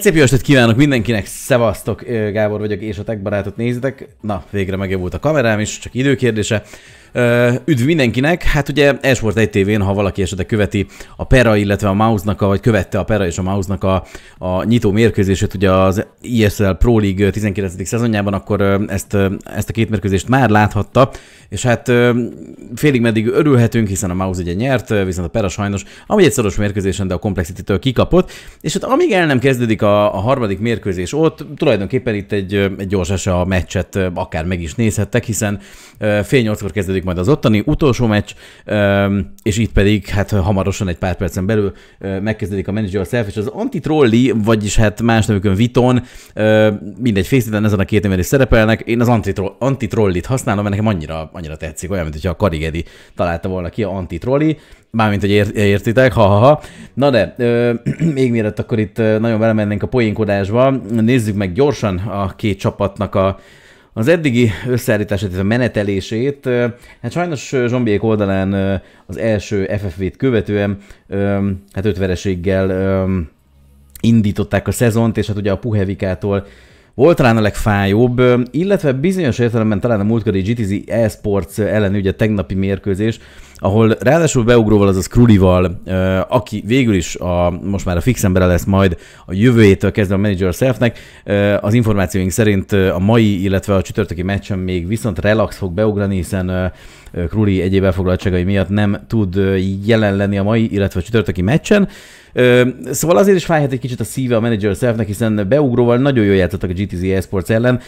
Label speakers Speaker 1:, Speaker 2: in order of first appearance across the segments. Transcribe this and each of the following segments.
Speaker 1: Hát szép jó estét kívánok mindenkinek, szevasztok, Gábor vagyok, és a Tech barátot nézitek. Na, végre megjavult a kamerám is, csak időkérdése. Üdv mindenkinek! Hát ugye Esport 1 tv ha valaki esetleg követi a Pera, illetve a Mouse-nak, a, vagy követte a Pera és a Mouse-nak a, a nyitó mérkőzését ugye az ISL Pro League 19. szezonjában, akkor ezt, ezt a két mérkőzést már láthatta, és hát félig meddig örülhetünk, hiszen a Mouse ugye nyert, viszont a Pera sajnos, ami egy szoros mérkőzésen, de a Complexity-től kikapott, és hát amíg el nem kezdődik a, a harmadik mérkőzés ott, tulajdonképpen itt egy, egy gyors a meccset akár meg is nézhettek, hiszen fél nyolckor kezdődik kezdődik majd az ottani utolsó meccs, és itt pedig hát hamarosan egy pár percen belül megkezdődik a Manager Self, és az antitrolli, vagyis hát más nevükön Viton, mindegy fészíten ezen a két néven is szerepelnek. Én az antitrollit anti használom, mert nekem annyira, annyira tetszik, olyan, mint hogyha a Karigedi találta volna ki a antitrolli, mármint, hogy értitek, ha-ha-ha. Na de, ö, még mielőtt akkor itt nagyon belemennénk a poénkodásba, nézzük meg gyorsan a két csapatnak a az eddigi összeállítását, a menetelését, hát sajnos Zsombiék oldalán az első FFV-t követően, hát ötvereséggel indították a szezont, és hát ugye a Puhevikától volt talán a legfájóbb, illetve bizonyos értelemben talán a múltkori GTZ eSports ellen ugye tegnapi mérkőzés, ahol ráadásul beugróval, azaz Krulival, aki végül is a, most már a fix embere lesz majd a jövőjétől kezdve a Manager Selfnek, az információink szerint a mai, illetve a csütörtöki meccsen még viszont relax fog beugrani, hiszen Kruli egyéb elfoglaltságai miatt nem tud jelen lenni a mai, illetve a csütörtöki meccsen. Szóval azért is fájhat egy kicsit a szíve a manager selfnek, hiszen beugróval nagyon jól játszottak a GTZ Esports ellen.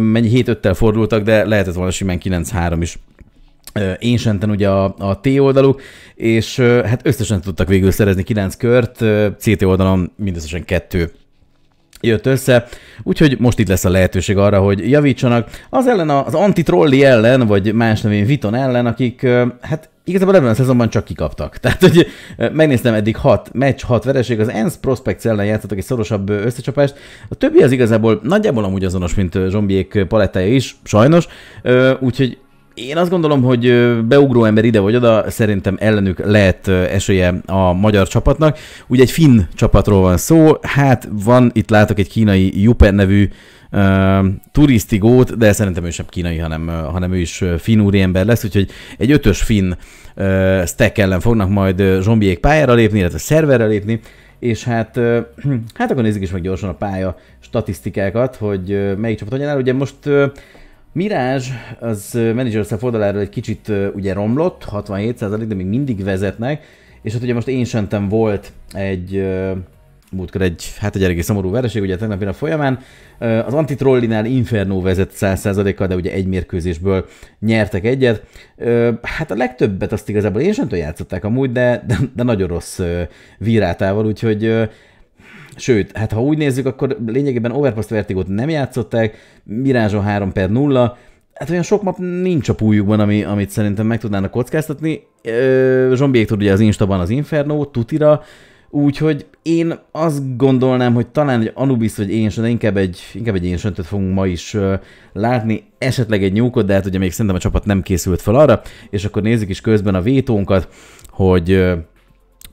Speaker 1: Mennyi 7-5-tel fordultak, de lehetett volna simán 9-3 is Ancienten ugye a, a T oldaluk, és hát összesen tudtak végül szerezni 9 kört, CT oldalon mindösszesen kettő jött össze, úgyhogy most itt lesz a lehetőség arra, hogy javítsanak az ellen, az antitrolli ellen, vagy más nevén Viton ellen, akik hát igazából ebben a szezonban csak kikaptak. Tehát, hogy megnéztem eddig 6 meccs, 6 vereség, az ENSZ Prospects ellen játszottak egy szorosabb összecsapást. A többi az igazából nagyjából amúgy azonos, mint Zsombiék palettája is, sajnos, úgyhogy én azt gondolom, hogy beugró ember ide vagy oda, szerintem ellenük lehet esélye a magyar csapatnak. Ugye egy finn csapatról van szó, hát van, itt látok egy kínai Juper nevű uh, turisztigót, de szerintem ő sem kínai, hanem, hanem ő is finn úriember lesz, úgyhogy egy ötös finn uh, stack ellen fognak majd zombiék pályára lépni, illetve szerverre lépni, és hát, uh, hát akkor nézzük is meg gyorsan a pálya statisztikákat, hogy melyik csapat anyanál. Ugye most uh, Mirázs az Managerszef oldaláról egy kicsit ugye romlott, 67% de még mindig vezetnek, és hát ugye most én sentem volt egy múltkor egy, hát egy eléggé szomorú vereség, ugye tegnap a folyamán. Az Antitrollinál Inferno vezet 100%-kal, de ugye egy mérkőzésből nyertek egyet. Hát a legtöbbet azt igazából én sem játszották amúgy, de, de, de nagyon rossz virátával, úgyhogy Sőt, hát ha úgy nézzük, akkor lényegében Overpass Vertigot nem játszották, Mirázsa 3 per 0, hát olyan sok map nincs a pújukban, ami, amit szerintem meg tudnának kockáztatni. tud ugye az Instaban az Inferno, tutira, úgyhogy én azt gondolnám, hogy talán egy Anubis vagy én de inkább egy, inkább egy én fogunk ma is látni, esetleg egy nyúkot, de hát ugye még szerintem a csapat nem készült fel arra, és akkor nézzük is közben a vétónkat, hogy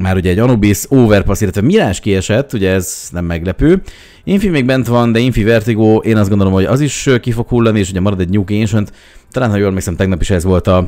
Speaker 1: már ugye egy Anubis overpass, illetve Mirás kiesett, ugye ez nem meglepő. Infi még bent van, de Infi Vertigo, én azt gondolom, hogy az is ki fog hullani, és ugye marad egy New Ancient. Talán, ha jól emlékszem, tegnap is ez volt a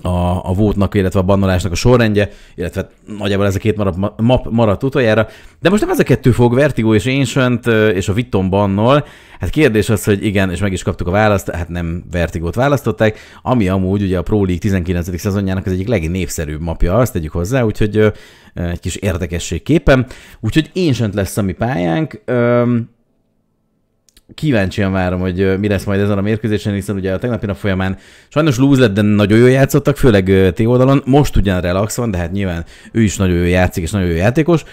Speaker 1: a, a vótnak, illetve a bannolásnak a sorrendje, illetve nagyjából ez a két marad, map maradt utoljára. De most nem ez a kettő fog, Vertigo és Ancient és a Vitton bannol. Hát kérdés az, hogy igen, és meg is kaptuk a választ, hát nem Vertigót választották, ami amúgy ugye a Pro League 19. szezonjának az egyik legnépszerűbb mapja, azt tegyük hozzá, úgyhogy egy kis érdekesség képen. Úgyhogy Ancient lesz a mi pályánk. Öm, kíváncsian várom, hogy mi lesz majd ezen a mérkőzésen, hiszen ugye a tegnapi nap folyamán sajnos lúz lett, de nagyon jól játszottak, főleg T oldalon. Most ugyan relax van, de hát nyilván ő is nagyon jól játszik, és nagyon jó játékos,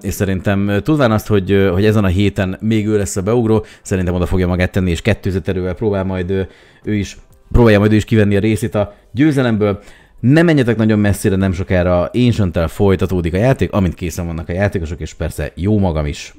Speaker 1: és szerintem tudván azt, hogy, hogy ezen a héten még ő lesz a beugró, szerintem oda fogja magát tenni, és kettőzött erővel próbál majd ő is próbálja majd ő is kivenni a részét a győzelemből. Nem menjetek nagyon messzire, nem sokára ancient folytatódik a játék, amint készen vannak a játékosok, és persze jó magam is.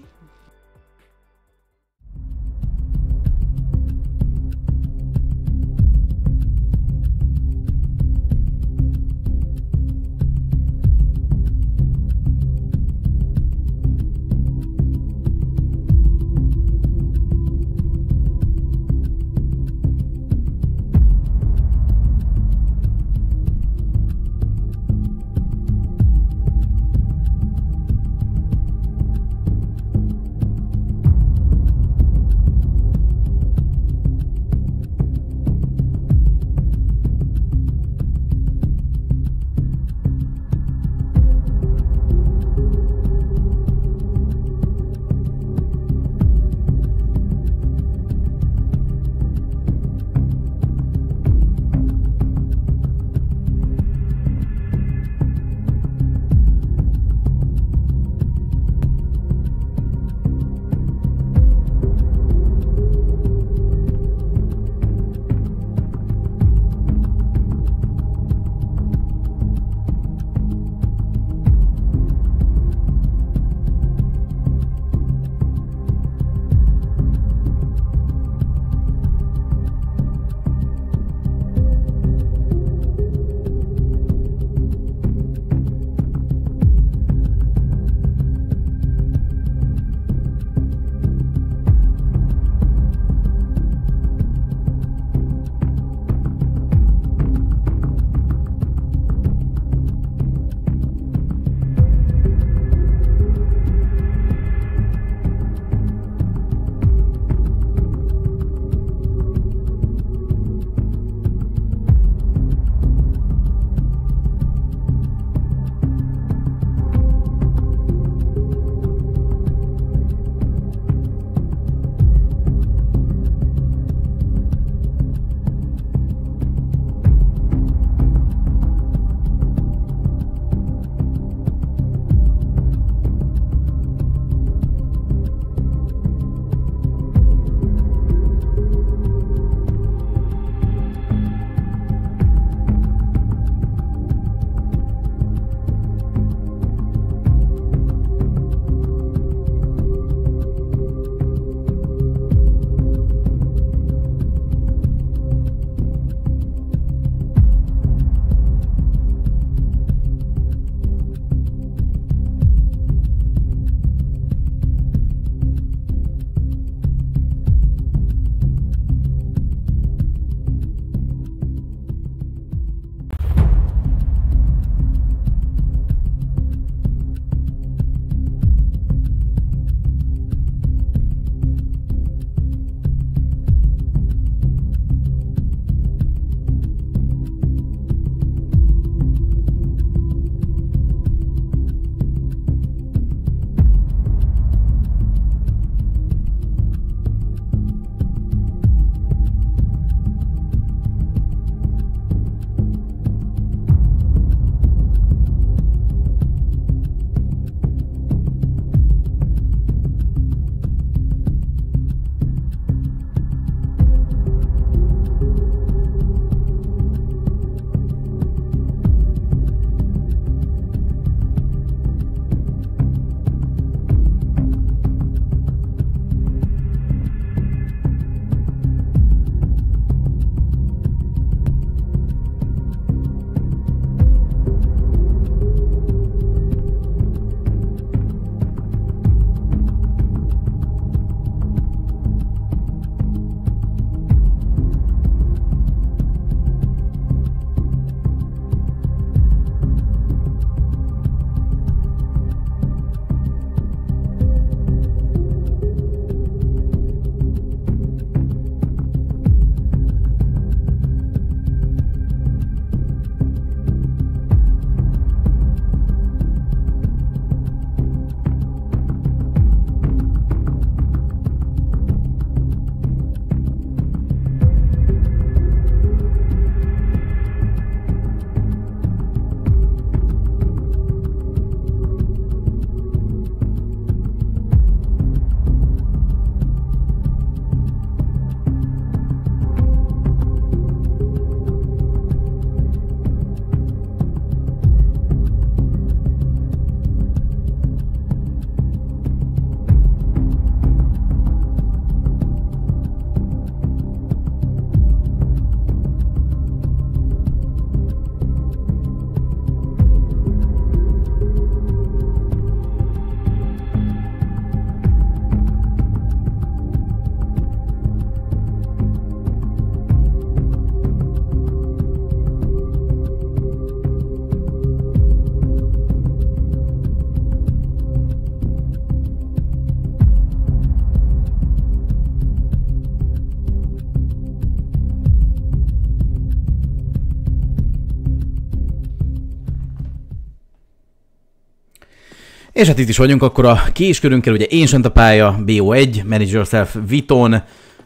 Speaker 1: És hát itt is vagyunk akkor a késkörünkkel, ugye én a pálya, BO1, Manage Yourself Viton, uh,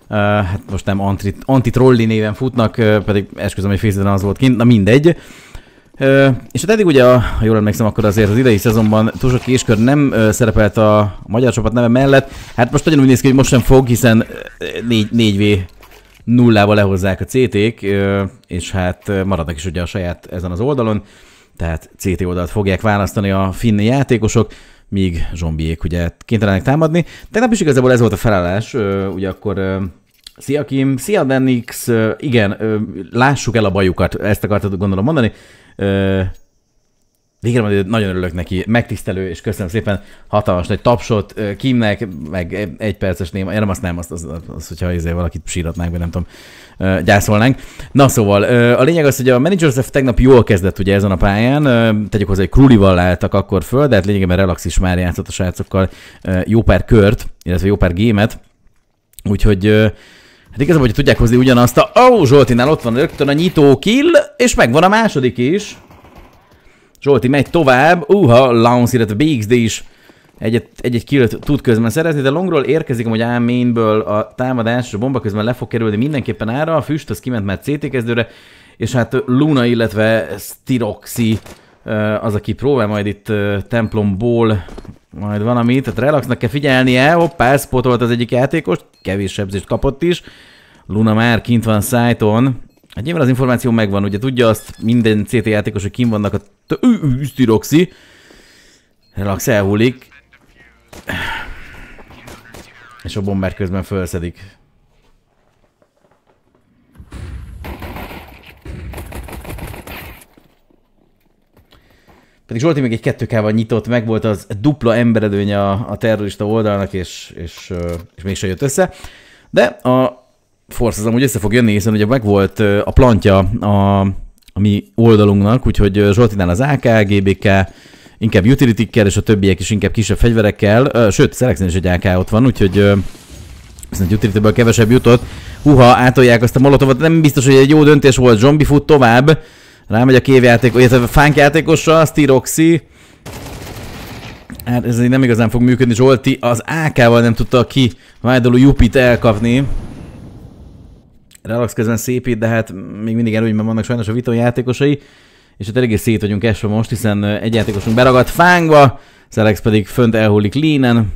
Speaker 1: hát most nem anti, anti-trolli néven futnak, uh, pedig esküszöm, hogy Facebookon az volt kint, na mindegy. Uh, és hát eddig ugye, ha jól emlékszem, akkor azért az idei szezonban túl sok késkör nem uh, szerepelt a magyar csapat neve mellett. Hát most nagyon úgy néz ki, hogy most sem fog, hiszen 4, v nullával lehozzák a CT-k, és hát maradnak is ugye a saját ezen az oldalon tehát CT oldalt fogják választani a finn játékosok, míg zombiék ugye kénytelenek támadni. Tegnap is igazából ez volt a felállás, ugye akkor Szia Kim, szia Denix, igen, lássuk el a bajukat, ezt akartad gondolom mondani. Végre nagyon örülök neki, megtisztelő, és köszönöm szépen hatalmas nagy tapsot Kimnek, meg egy perces néma, nem azt nem, azt, azt, azt hogyha azért valakit síratnánk, vagy nem tudom, gyászolnánk. Na szóval, a lényeg az, hogy a Manager Joseph tegnap jól kezdett ugye ezen a pályán, tegyük hozzá, hogy Krulival álltak akkor föl, de hát lényegében Relax is már játszott a srácokkal jó pár kört, illetve jó pár gémet, úgyhogy Hát igazából, hogy tudják hozni ugyanazt a... Ó, oh, Zsoltinál ott van rögtön a nyitó kill, és megvan a második is. Zsolti megy tovább, uha, Launce, illetve BXD is egy-egy egy killet tud közben szerezni, de longról érkezik hogy A mainből a támadás, és a bomba közben le fog kerülni mindenképpen ára, a füst az kiment már CT kezdőre, és hát Luna, illetve Styroxi az, aki próbál majd itt templomból majd valamit, tehát relaxnak kell figyelnie, hoppá, spotolt az egyik játékos, kevés sebzést kapott is, Luna már kint van szájton, Hát nyilván az információ megvan, ugye tudja azt minden CT játékos, hogy kim vannak a... Ő, Roxy. Relax, elhullik. És a bomber közben felszedik. Pedig Zsolti még egy kettőkával nyitott, meg volt az dupla emberedőnye a, a terrorista oldalnak, és, és, és mégsem jött össze. De a az amúgy össze fog jönni, hiszen ugye volt a plantja a, a mi oldalunknak, úgyhogy Zsoltinál az AK, GBK, inkább utility és a többiek is inkább kisebb fegyverekkel, sőt, Szelexin is egy AK ott van, úgyhogy viszont utility kevesebb jutott. Huha, átolják azt a molotovat, nem biztos, hogy egy jó döntés volt, zombi fut tovább, rámegy a kévjátékos, illetve fánk a Styroxy. Hát ez nem igazán fog működni, Zsolti az AK-val nem tudta ki Vájdoló Jupit elkapni relax közben szépít, de hát még mindig mert vannak sajnos a Vito játékosai, és hát eléggé szét vagyunk esve most, hiszen egy játékosunk beragadt fángba, Szelex pedig fönt elhullik Línen,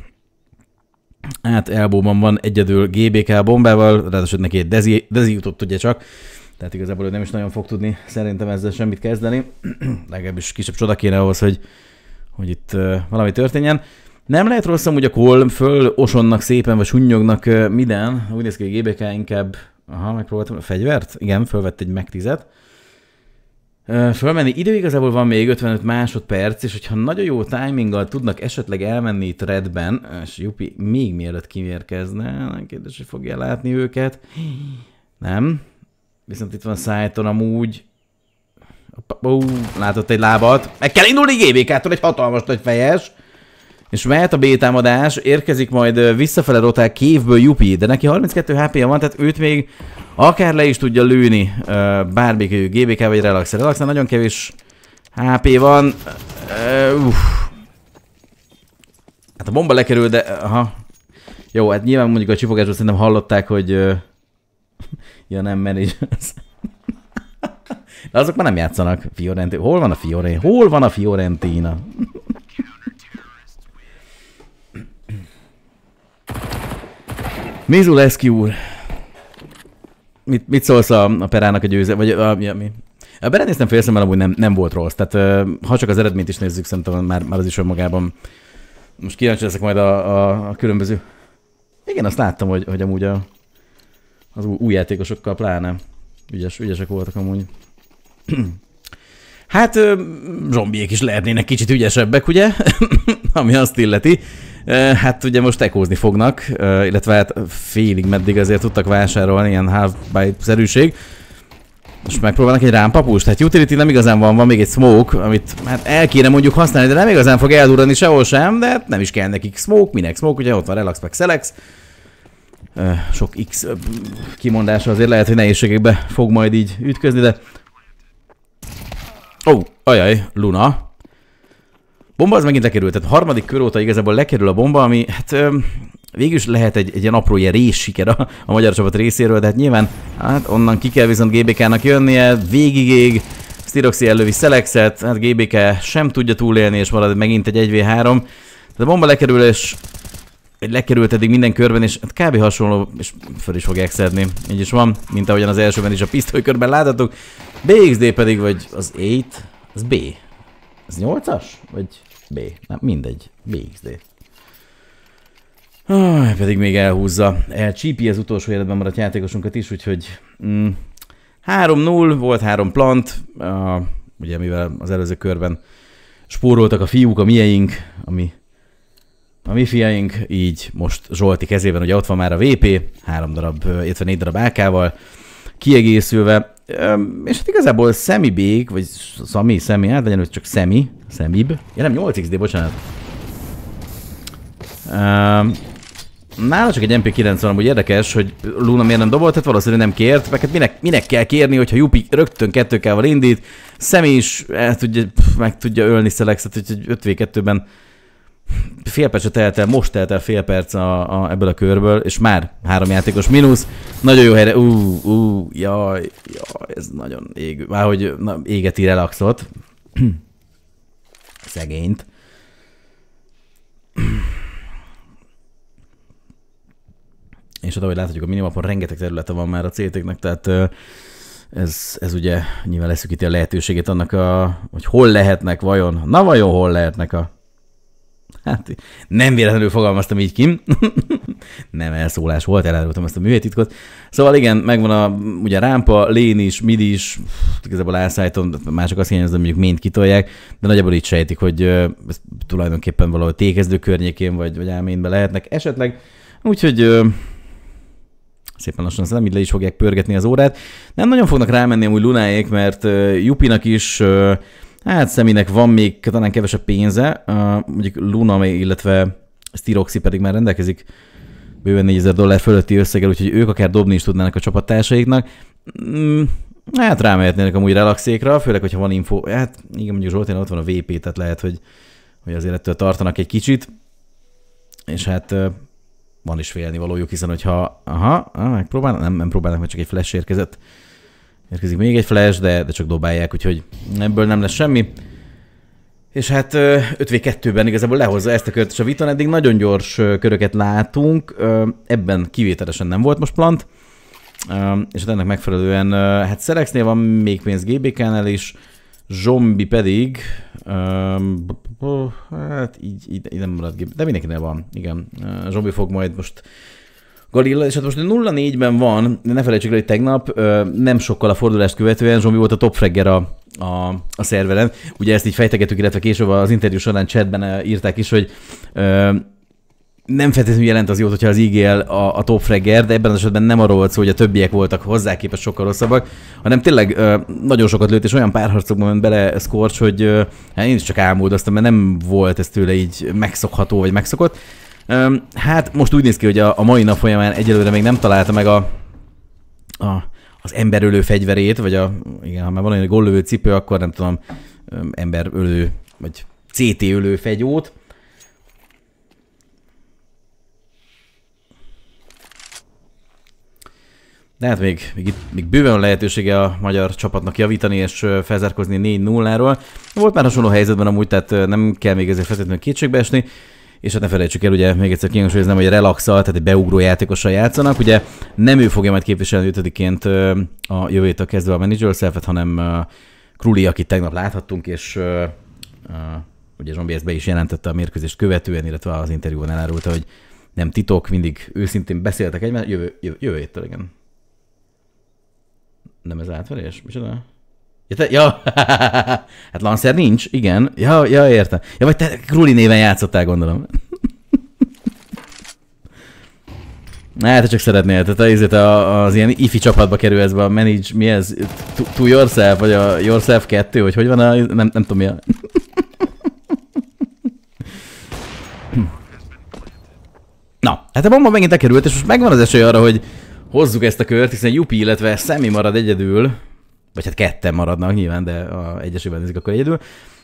Speaker 1: hát elbóban van egyedül GBK bombával, ráadásul neki egy dezi, dezi jutott ugye csak, tehát igazából ő nem is nagyon fog tudni szerintem ezzel semmit kezdeni, legalábbis kisebb csoda kéne ahhoz, hogy, hogy itt valami történjen. Nem lehet rossz hogy a Colm föl osonnak szépen, vagy sunnyognak minden. Úgy néz ki, hogy GBK inkább Aha, megpróbáltam a fegyvert. Igen, fölvett egy meg tizet. Fölmenni idő igazából van még 55 másodperc, és hogyha nagyon jó timinggal tudnak esetleg elmenni itt redben, és Jupi még mielőtt kimérkezne, nem kérdés, hogy fogja látni őket. Nem. Viszont itt van Szájton amúgy. Ó, látott egy lábat. Meg kell indulni GBK-tól, egy hatalmas nagy fejes és mehet a B-támadás, érkezik majd visszafele rotál kévből Jupi, de neki 32 HP-ja van, tehát őt még akár le is tudja lőni bármik bármikő GBK vagy Relax. relax nagyon kevés HP van. uff. Hát a bomba lekerül, de... Aha. Jó, hát nyilván mondjuk a csipogásból szerintem hallották, hogy... ja nem, managers. de azok már nem játszanak Fiorenti. Hol van a Fiorenti? Hol van a Fiorentina? Leszki úr, mit, mit szólsz a, a Perának a győze, vagy a, mi, mi? A Berendész nem félszem, mert amúgy nem, nem volt rossz. Tehát ha csak az eredményt is nézzük, szerintem már, már az is önmagában. Most kíváncsi leszek majd a, a, a különböző. Igen, azt láttam, hogy, hogy amúgy a, az új, új játékosokkal pláne ügyes, ügyesek voltak amúgy. Hát zombiék is lehetnének kicsit ügyesebbek, ugye? Ami azt illeti. Hát ugye most ekózni fognak, illetve hát félig meddig azért tudtak vásárolni, ilyen half-bite-szerűség. Most megpróbálnak egy rámpapust, hát utility nem igazán van, van még egy smoke, amit hát el kéne mondjuk használni, de nem igazán fog eldurrani sehol sem, de hát nem is kell nekik smoke, minek smoke, ugye ott van relax meg selex. Sok X kimondása azért lehet, hogy nehézségekbe fog majd így ütközni, de... Ó, oh, ajaj, Luna. Bomba az megint lekerült, tehát harmadik kör óta igazából lekerül a bomba, ami hát végül is lehet egy, egy ilyen apró ilyen rész siker a, a magyar csapat részéről, de hát nyilván hát onnan ki kell viszont GBK-nak jönnie, végigég, Styroxi elővi Selexet, hát GBK sem tudja túlélni, és marad megint egy 1v3. Tehát a bomba lekerül, és lekerült eddig minden körben, és hát kb. hasonló, és föl is fogják szedni. Így is van, mint ahogyan az elsőben is a pisztolykörben láthatok. BXD pedig, vagy az 8, az B. Az 8-as? Vagy B. Na, mindegy. BXD. Ah, pedig még elhúzza. Elcsípi az utolsó életben maradt játékosunkat is, úgyhogy mm, 3-0, volt három plant, uh, ugye mivel az előző körben spóroltak a fiúk, a mieink, ami a mi fiaink, így most Zsolti kezében ugye ott van már a VP, három darab, 54 darab AK-val, kiegészülve és hát igazából Semi Big, vagy Sami, Semi, hát legyen, hogy csak Semi, Semib. Ja nem, 8xd, bocsánat. nála csak egy MP9 van, amúgy érdekes, hogy Luna miért nem dobolt, tehát valószínűleg nem kért, mert hát minek, minek kell kérni, hogyha Jupi rögtön kettőkával indít, Semi is el eh, tudja, pff, meg tudja ölni Szelexet, úgyhogy 5v2-ben fél percet telt el, most telt el fél perc a, a, ebből a körből, és már három játékos mínusz. Nagyon jó helyre, ú, ú, jaj, jaj, ez nagyon ég, már hogy na, égeti relaxot. Szegényt. és ott, ahogy láthatjuk, a minimapon rengeteg területe van már a céteknek, tehát ez, ez ugye nyilván leszükíti a lehetőségét annak, a, hogy hol lehetnek vajon, na vajon hol lehetnek a Hát nem véletlenül fogalmaztam így ki, nem elszólás volt, elárultam ezt a műhelytitkot. Szóval igen, megvan a ugye rámpa, lén is, mid is, igazából elszállítom, mások azt hiányoznak, mondjuk mind kitolják, de nagyjából így sejtik, hogy ez tulajdonképpen valahol tékezdő környékén vagy, vagy álményben lehetnek esetleg. Úgyhogy szépen lassan szerintem így le is fogják pörgetni az órát. Nem nagyon fognak rámenni amúgy Lunáék, mert Jupinak is Hát Szeminek van még talán kevesebb pénze, uh, mondjuk Luna, illetve Styroxi pedig már rendelkezik bőven 4000 dollár fölötti összeggel, úgyhogy ők akár dobni is tudnának a csapattársaiknak. Mm, hát rámehetnének amúgy relaxékra, főleg, hogyha van info. Hát igen, mondjuk Zsoltán ott van a VP, tehát lehet, hogy, hogy azért ettől tartanak egy kicsit. És hát van is félni valójuk, hiszen hogyha aha, megpróbálnak, nem, nem próbálnak, mert csak egy flash érkezett Érkezik még egy flash, de, de csak dobálják, úgyhogy ebből nem lesz semmi. És hát 5v2-ben igazából lehozza ezt a kört, és a Viton eddig nagyon gyors köröket látunk, ebben kivételesen nem volt most plant, és hát ennek megfelelően, hát Szerexnél van még pénz GBK-nál is, Zsombi pedig, hát így, így, így nem marad GBK, de mindenkinél van, igen. Zsombi fog majd most Galilla, és hát most 0-4-ben van, de ne felejtsük el, hogy tegnap nem sokkal a fordulást követően Zsombi volt a top fregger a, a, a szerveren. Ugye ezt így fejtegetük, illetve később az interjú során chatben írták is, hogy ö, nem feltétlenül jelent az jót, hogyha az IGL a, a top fregger, de ebben az esetben nem arról volt szó, hogy a többiek voltak hozzá képest sokkal rosszabbak, hanem tényleg ö, nagyon sokat lőtt, és olyan párharcokban ment bele Scorch, hogy ö, hát én is csak álmodoztam, mert nem volt ez tőle így megszokható, vagy megszokott hát most úgy néz ki, hogy a, a mai nap folyamán egyelőre még nem találta meg a, a az emberölő fegyverét, vagy a, igen, ha már van olyan gollövő cipő, akkor nem tudom, emberölő, vagy CT ölő fegyót. De hát még, még, itt, még bőven a lehetősége a magyar csapatnak javítani és felzárkozni 4-0-ról. Volt már hasonló helyzetben amúgy, tehát nem kell még ezért feltétlenül kétségbe esni és hát ne felejtsük el, ugye még egyszer kihangsúlyozom, hogy relaxal, tehát egy beugró játékossal játszanak. Ugye nem ő fogja majd képviselni ötödiként a a kezdve a manager szelfet, hanem Krulli, akit tegnap láthattunk, és ugye Zsombi ezt be is jelentette a mérkőzést követően, illetve az interjúban elárulta, hogy nem titok, mindig őszintén beszéltek egymást, jövő, jövő, jövő héttel, igen. Nem ez átverés? Micsoda? Ja, te, ja. hát Lancer nincs, igen. Ja, ja, értem. Ja, vagy te Krulli néven játszottál, gondolom. Na, hát csak szeretnél, tehát az, az, az ilyen ifi csapatba kerül be a manage, mi ez? To, to yourself, vagy a yourself 2, vagy hogy van a, nem, nem tudom mi a... Na, hát a bomba megint lekerült, és most megvan az esély arra, hogy hozzuk ezt a kört, hiszen Jupi, illetve Sammy marad egyedül vagy hát ketten maradnak nyilván, de a egyesében nézik akkor egyedül,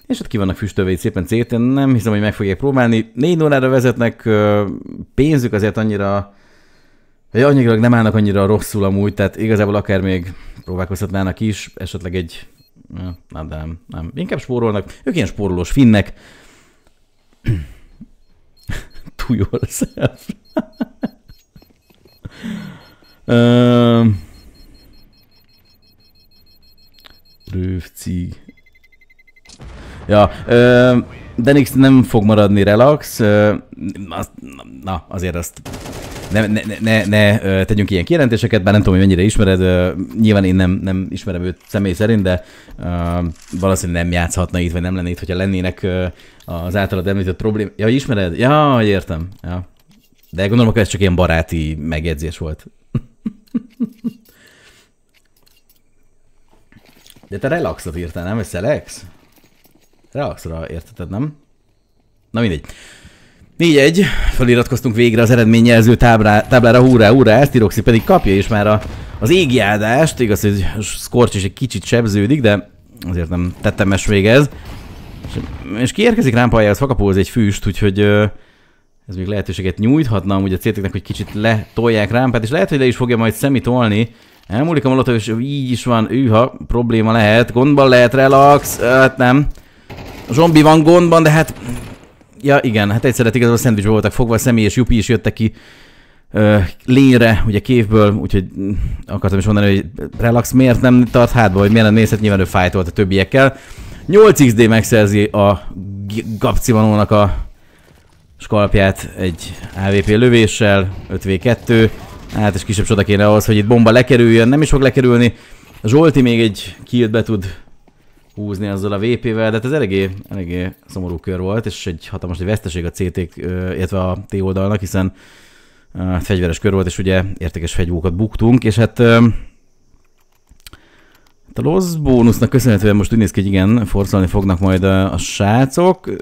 Speaker 1: és ott ki vannak füstölve szépen cét, nem hiszem, hogy meg fogják próbálni. Négy órára vezetnek, pénzük azért annyira, hogy annyira nem állnak annyira rosszul amúgy, tehát igazából akár még próbálkozhatnának is, esetleg egy, nem, de nem, nem, inkább spórolnak. Ők ilyen spórolós finnek. Too yourself. Rövcig. Ja, ö, Denix nem fog maradni relax. Ö, az, na, azért azt ne, ne, ne, ne tegyünk ilyen kijelentéseket, bár nem tudom, hogy mennyire ismered, nyilván én nem, nem ismerem őt személy szerint, de ö, valószínűleg nem játszhatna itt, vagy nem lenne itt, hogyha lennének ö, az általad említett problém. Ja, hogy ismered? Ja, hogy értem. Ja. De gondolom, hogy ez csak ilyen baráti megjegyzés volt. De te relaxot írtál, nem? Vagy relax? Relaxra érteted, nem? Na mindegy. 4 egy feliratkoztunk végre az eredményjelző táblá, táblára, húrá, húrá, ezt Iroxi pedig kapja is már a, az égi áldást, igaz, hogy Scorch is egy kicsit sebződik, de azért nem tettemes még ez. És, és kiérkezik rám pályához, fakapóhoz egy füst, úgyhogy ö, ez még lehetőséget nyújthatna amúgy a céteknek, hogy kicsit letolják rámpát, és lehet, hogy le is fogja majd tolni, Elmúlik a molotov, és így is van. űha, probléma lehet. Gondban lehet, relax. Hát nem. Zombi van gondban, de hát... Ja, igen, hát egyszerre hát igazából a szendvicsbe voltak fogva, a személy és Jupi is jöttek ki lényre, ugye kévből, úgyhogy akartam is mondani, hogy relax, miért nem tart hátba, hogy miért nem nézhet, nyilván ő fájt volt a többiekkel. 8xd megszerzi a Gapcimanónak a skalpját egy AVP lövéssel, 5v2, Hát és kisebb csoda kéne ahhoz, hogy itt bomba lekerüljön, nem is fog lekerülni. Zsolti még egy kilt be tud húzni azzal a VP-vel, de hát ez eléggé, eléggé szomorú kör volt, és egy hatalmas egy veszteség a ct illetve a T oldalnak, hiszen uh, fegyveres kör volt, és ugye értékes fegyvókat buktunk, és hát, uh, hát a loss bónusznak köszönhetően most úgy néz ki, hogy igen, forszolni fognak majd a, a srácok, uh,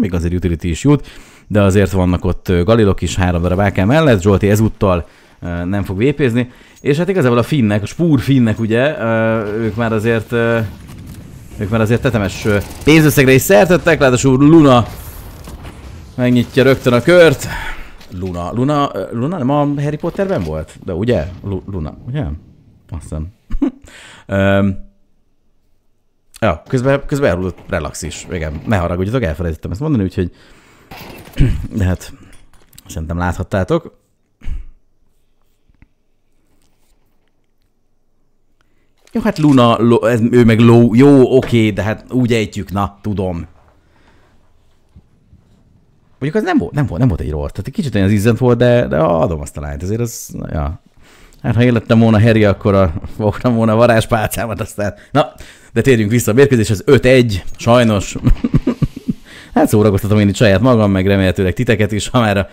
Speaker 1: még azért utility is jut, de azért vannak ott galilok is három darab AK mellett, Zsolti ezúttal nem fog vépézni. És hát igazából a finnek, a spúr finnek ugye, ők már azért ők már azért tetemes pénzösszegre is szertettek, ráadásul Luna megnyitja rögtön a kört. Luna, Luna, Luna nem a Harry Potterben volt? De ugye? Lu Luna, ugye? Aztán. um, ja, közben, közben elhullott relax is. Igen, ne haragudjatok, elfelejtettem ezt mondani, úgyhogy de hát szerintem láthattátok. Jó, hát Luna, lo, ez, ő meg Ló, jó, oké, de hát úgy ejtjük, na, tudom. Mondjuk az nem volt, nem volt, nem volt egy rossz. Tehát egy kicsit olyan az izzent volt, de, de adom azt a lányt. Ezért az, ja. Hát ha élettem volna Harry, akkor a, fogtam volna varázspálcámat aztán. Na, de térjünk vissza a mérkőzés, az 5-1, sajnos. hát szórakoztatom én itt saját magam, meg remélhetőleg titeket is, ha már a,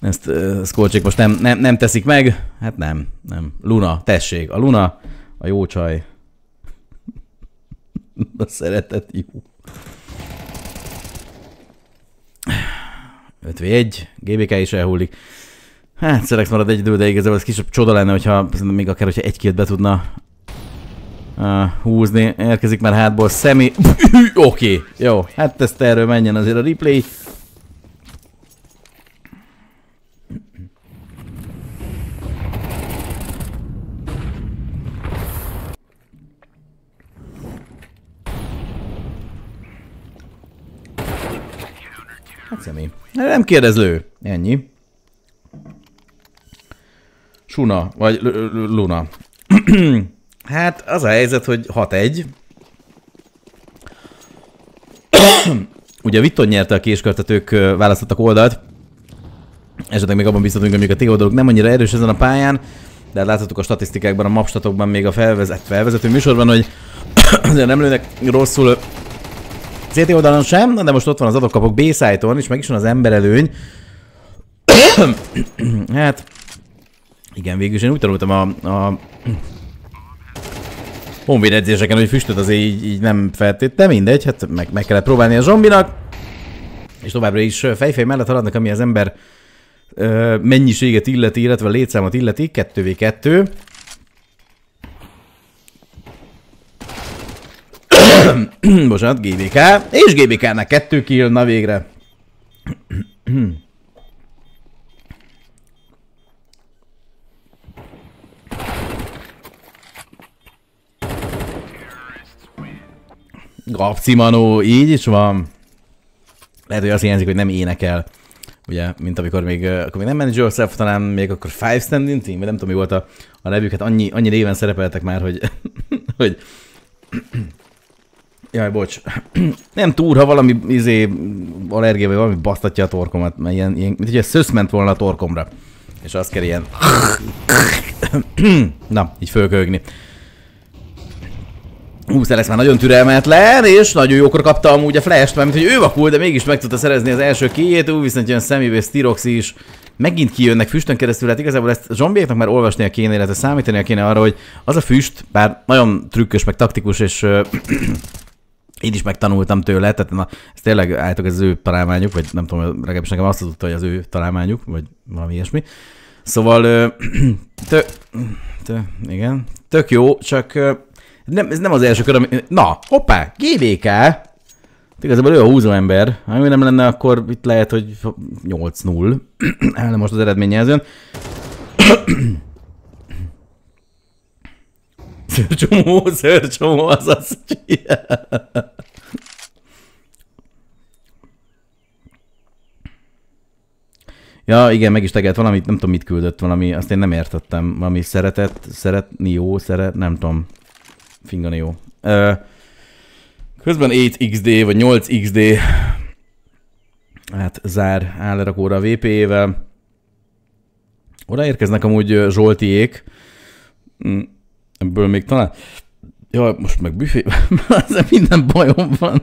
Speaker 1: ezt uh, Skolcsék most nem, nem, nem teszik meg. Hát nem, nem. Luna, tessék, a Luna a jó csaj. a szeretet jó. 5 1 GBK is elhullik. Hát, Szelex marad idő, de igazából ez kisebb csoda lenne, hogyha még akár, hogyha egy-két be tudna uh, húzni. Érkezik már hátból Semi. Oké, okay. jó, hát ezt erről menjen azért a replay. Hát személy. Nem kérdezlő. Ennyi. Suna, vagy Luna. hát az a helyzet, hogy 6-1. Ugye Vitton nyerte a késkörtetők választottak oldalt. Esetleg még abban biztatunk, hogy mondjuk a oldalok nem annyira erős ezen a pályán, de hát láthatjuk a statisztikákban, a mapstatokban, még a felvezet, felvezető műsorban, hogy nem lőnek rosszul CT oldalon sem, de most ott van az adokkapok kapok b és meg is van az emberelőny. hát, igen, végül is én úgy tanultam a, a honvéd edzéseken, hogy füstöt azért így, így nem feltét, de mindegy, hát meg, meg kellett próbálni a zombinak. És továbbra is fejfej mellett haladnak, ami az ember ö, mennyiséget illeti, illetve a létszámot illeti, 2v2. bocsánat, GBK, és gbk nek kettő kill, na végre. Gapcimanó, így is van. Lehet, hogy azt hiányzik, hogy nem énekel. Ugye, mint amikor még, akkor még nem menedzser, Yourself, talán még akkor Five Standing Team, vagy nem tudom, mi volt a, a nevük, hát annyi, annyi néven szerepeltek már, hogy, hogy Jaj, bocs. Nem túr, ha valami izé, allergia vagy valami basztatja a torkomat, mert ilyen, ilyen mint hogy szösz ment volna a torkomra. És azt kell ilyen... Na, így fölkölgni. Hú, lesz már nagyon türelmetlen, és nagyon jókor kapta amúgy a flash-t, mert hogy ő vakul, de mégis meg tudta szerezni az első kiét, úgy viszont jön szemébe, Styrox is megint kijönnek füstön keresztül, hát igazából ezt zombieknak már a kéne, illetve a kéne arra, hogy az a füst, bár nagyon trükkös, meg taktikus, és én is megtanultam tőle, tehát na, ez tényleg álltok az ő találmányuk, vagy nem tudom, legalábbis nekem azt tudta, hogy az ő találmányuk, vagy valami ilyesmi. Szóval, ö, tö, tö, igen, tök jó, csak ö, nem, ez nem az első kör, ami... Na, hoppá, GVK! Igazából ő a húzó ember. Ha ő nem lenne, akkor itt lehet, hogy 8-0. most az eredménye ezen. Szőrcsomó, szőrcsomó, azaz. Ja, igen, meg is tegelt valamit, nem tudom mit küldött valami, azt én nem értettem. Valami szeretet, szeretni jó, szeret, nem tudom. Fingani jó. Ö, közben 8XD vagy 8XD hát zár állerakóra a VP-ével. Oda érkeznek amúgy Zsoltiék. Mm ebből még talán... Ja, most meg büfé, ezzel minden bajom van.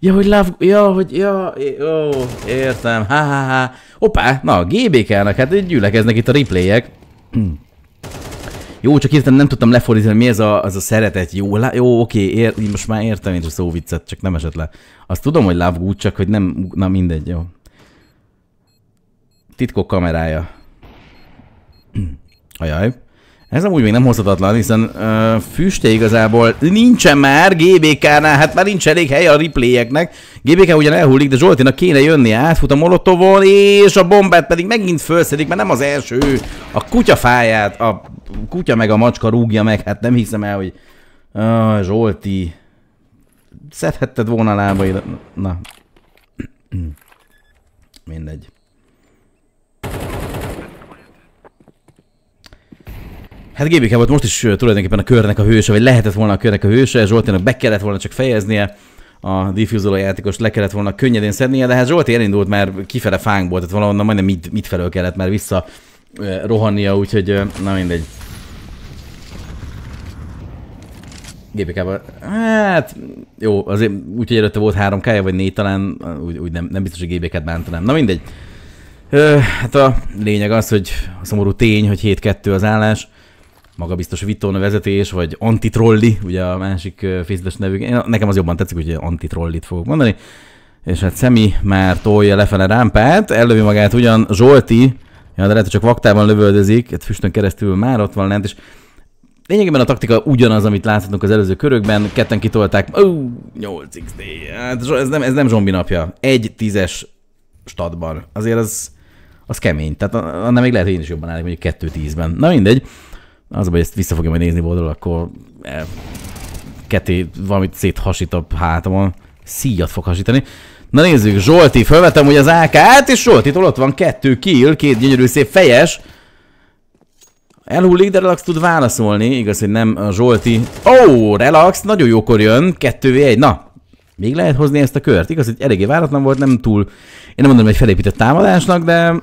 Speaker 1: ja, hogy láv... Ja, hogy... Ja, ó, értem. Ha, ha, ha. Opa, na, a GBK-nak, hát gyülekeznek itt a replayek. Jó, csak értem, nem tudtam lefordítani, mi ez a, az a szeretet. Jó, lá, jó oké, ér, most már értem én a viccet, csak nem esett le. Azt tudom, hogy Love Good, csak hogy nem... Na mindegy, jó. Titkok kamerája. Ajaj. Ez amúgy még nem hozhatatlan, hiszen uh, füste igazából nincsen már GBK-nál, hát már nincs elég hely a replayeknek. GBK ugyan elhullik, de Zsoltinak kéne jönni, átfut a Molotovon, és a bombát pedig megint felszedik, mert nem az első, a kutya fáját, a kutya meg a macska rúgja meg, hát nem hiszem el, hogy uh, Zsolti, szedhetted volna a lábaid. Na, mindegy. Hát GBK volt most is tulajdonképpen a körnek a hőse, vagy lehetett volna a körnek a hőse, Zsolténak be kellett volna csak fejeznie, a diffúzoló játékos le kellett volna könnyedén szednie, de hát Zsolti elindult már kifele fánkból, tehát valahonnan majdnem mit, mit felől kellett már vissza rohannia, úgyhogy na mindegy. gpk -ba. hát jó, azért úgy, hogy előtte volt 3 k vagy 4 talán, úgy, úgy nem, nem biztos, hogy GBK-t bántanám. Na mindegy. Ö, hát a lényeg az, hogy a szomorú tény, hogy 7-2 az állás magabiztos Vitton vezetés, vagy antitrolli, ugye a másik Facebookos nevük. Én, nekem az jobban tetszik, hogy antitrollit fogok mondani. És hát Szemi már tolja lefele rámpát, ellövi magát ugyan Zsolti, ja, de lehet, hogy csak vaktában lövöldözik, hát füstön keresztül már ott van lent, és lényegében a taktika ugyanaz, amit láthatunk az előző körökben, ketten kitolták, ó, 8xd, hát ez nem, ez nem zsombi napja, egy tízes stadban, azért az, az kemény, tehát annál még lehet, hogy én is jobban állok, mondjuk 2-10-ben. Na mindegy, az, hogy ezt vissza fogja majd nézni boldog, akkor eh, valamit széthasít a hátamon. Szíjat fog hasítani. Na nézzük, Zsolti, felvettem ugye az AK-t, hát és Zsolti, ott van kettő kill, két gyönyörű szép fejes. Elhullik, de Relax tud válaszolni, igaz, hogy nem a Zsolti. Ó, oh, Relax, nagyon jókor jön, 2 v na. Még lehet hozni ezt a kört, igaz, hogy eléggé váratlan volt, nem túl, én nem mondom, hogy felépített támadásnak, de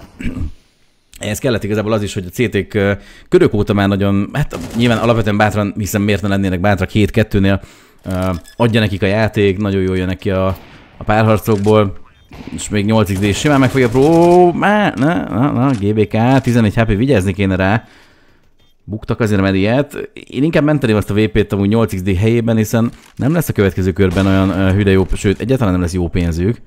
Speaker 1: ez kellett igazából az is, hogy a CT-k körök óta már nagyon, hát nyilván alapvetően bátran, hiszen miért ne lennének bátrak 7-2-nél, adja nekik a játék, nagyon jól jön neki a, a párharcokból, és még 8 is simán meg fogja pró... Má, na, na, na, GBK, 11 HP, vigyázni kéne rá. Buktak azért a mediát. Én inkább menteném azt a VP-t amúgy 8xd helyében, hiszen nem lesz a következő körben olyan hüde jó, sőt egyáltalán nem lesz jó pénzük.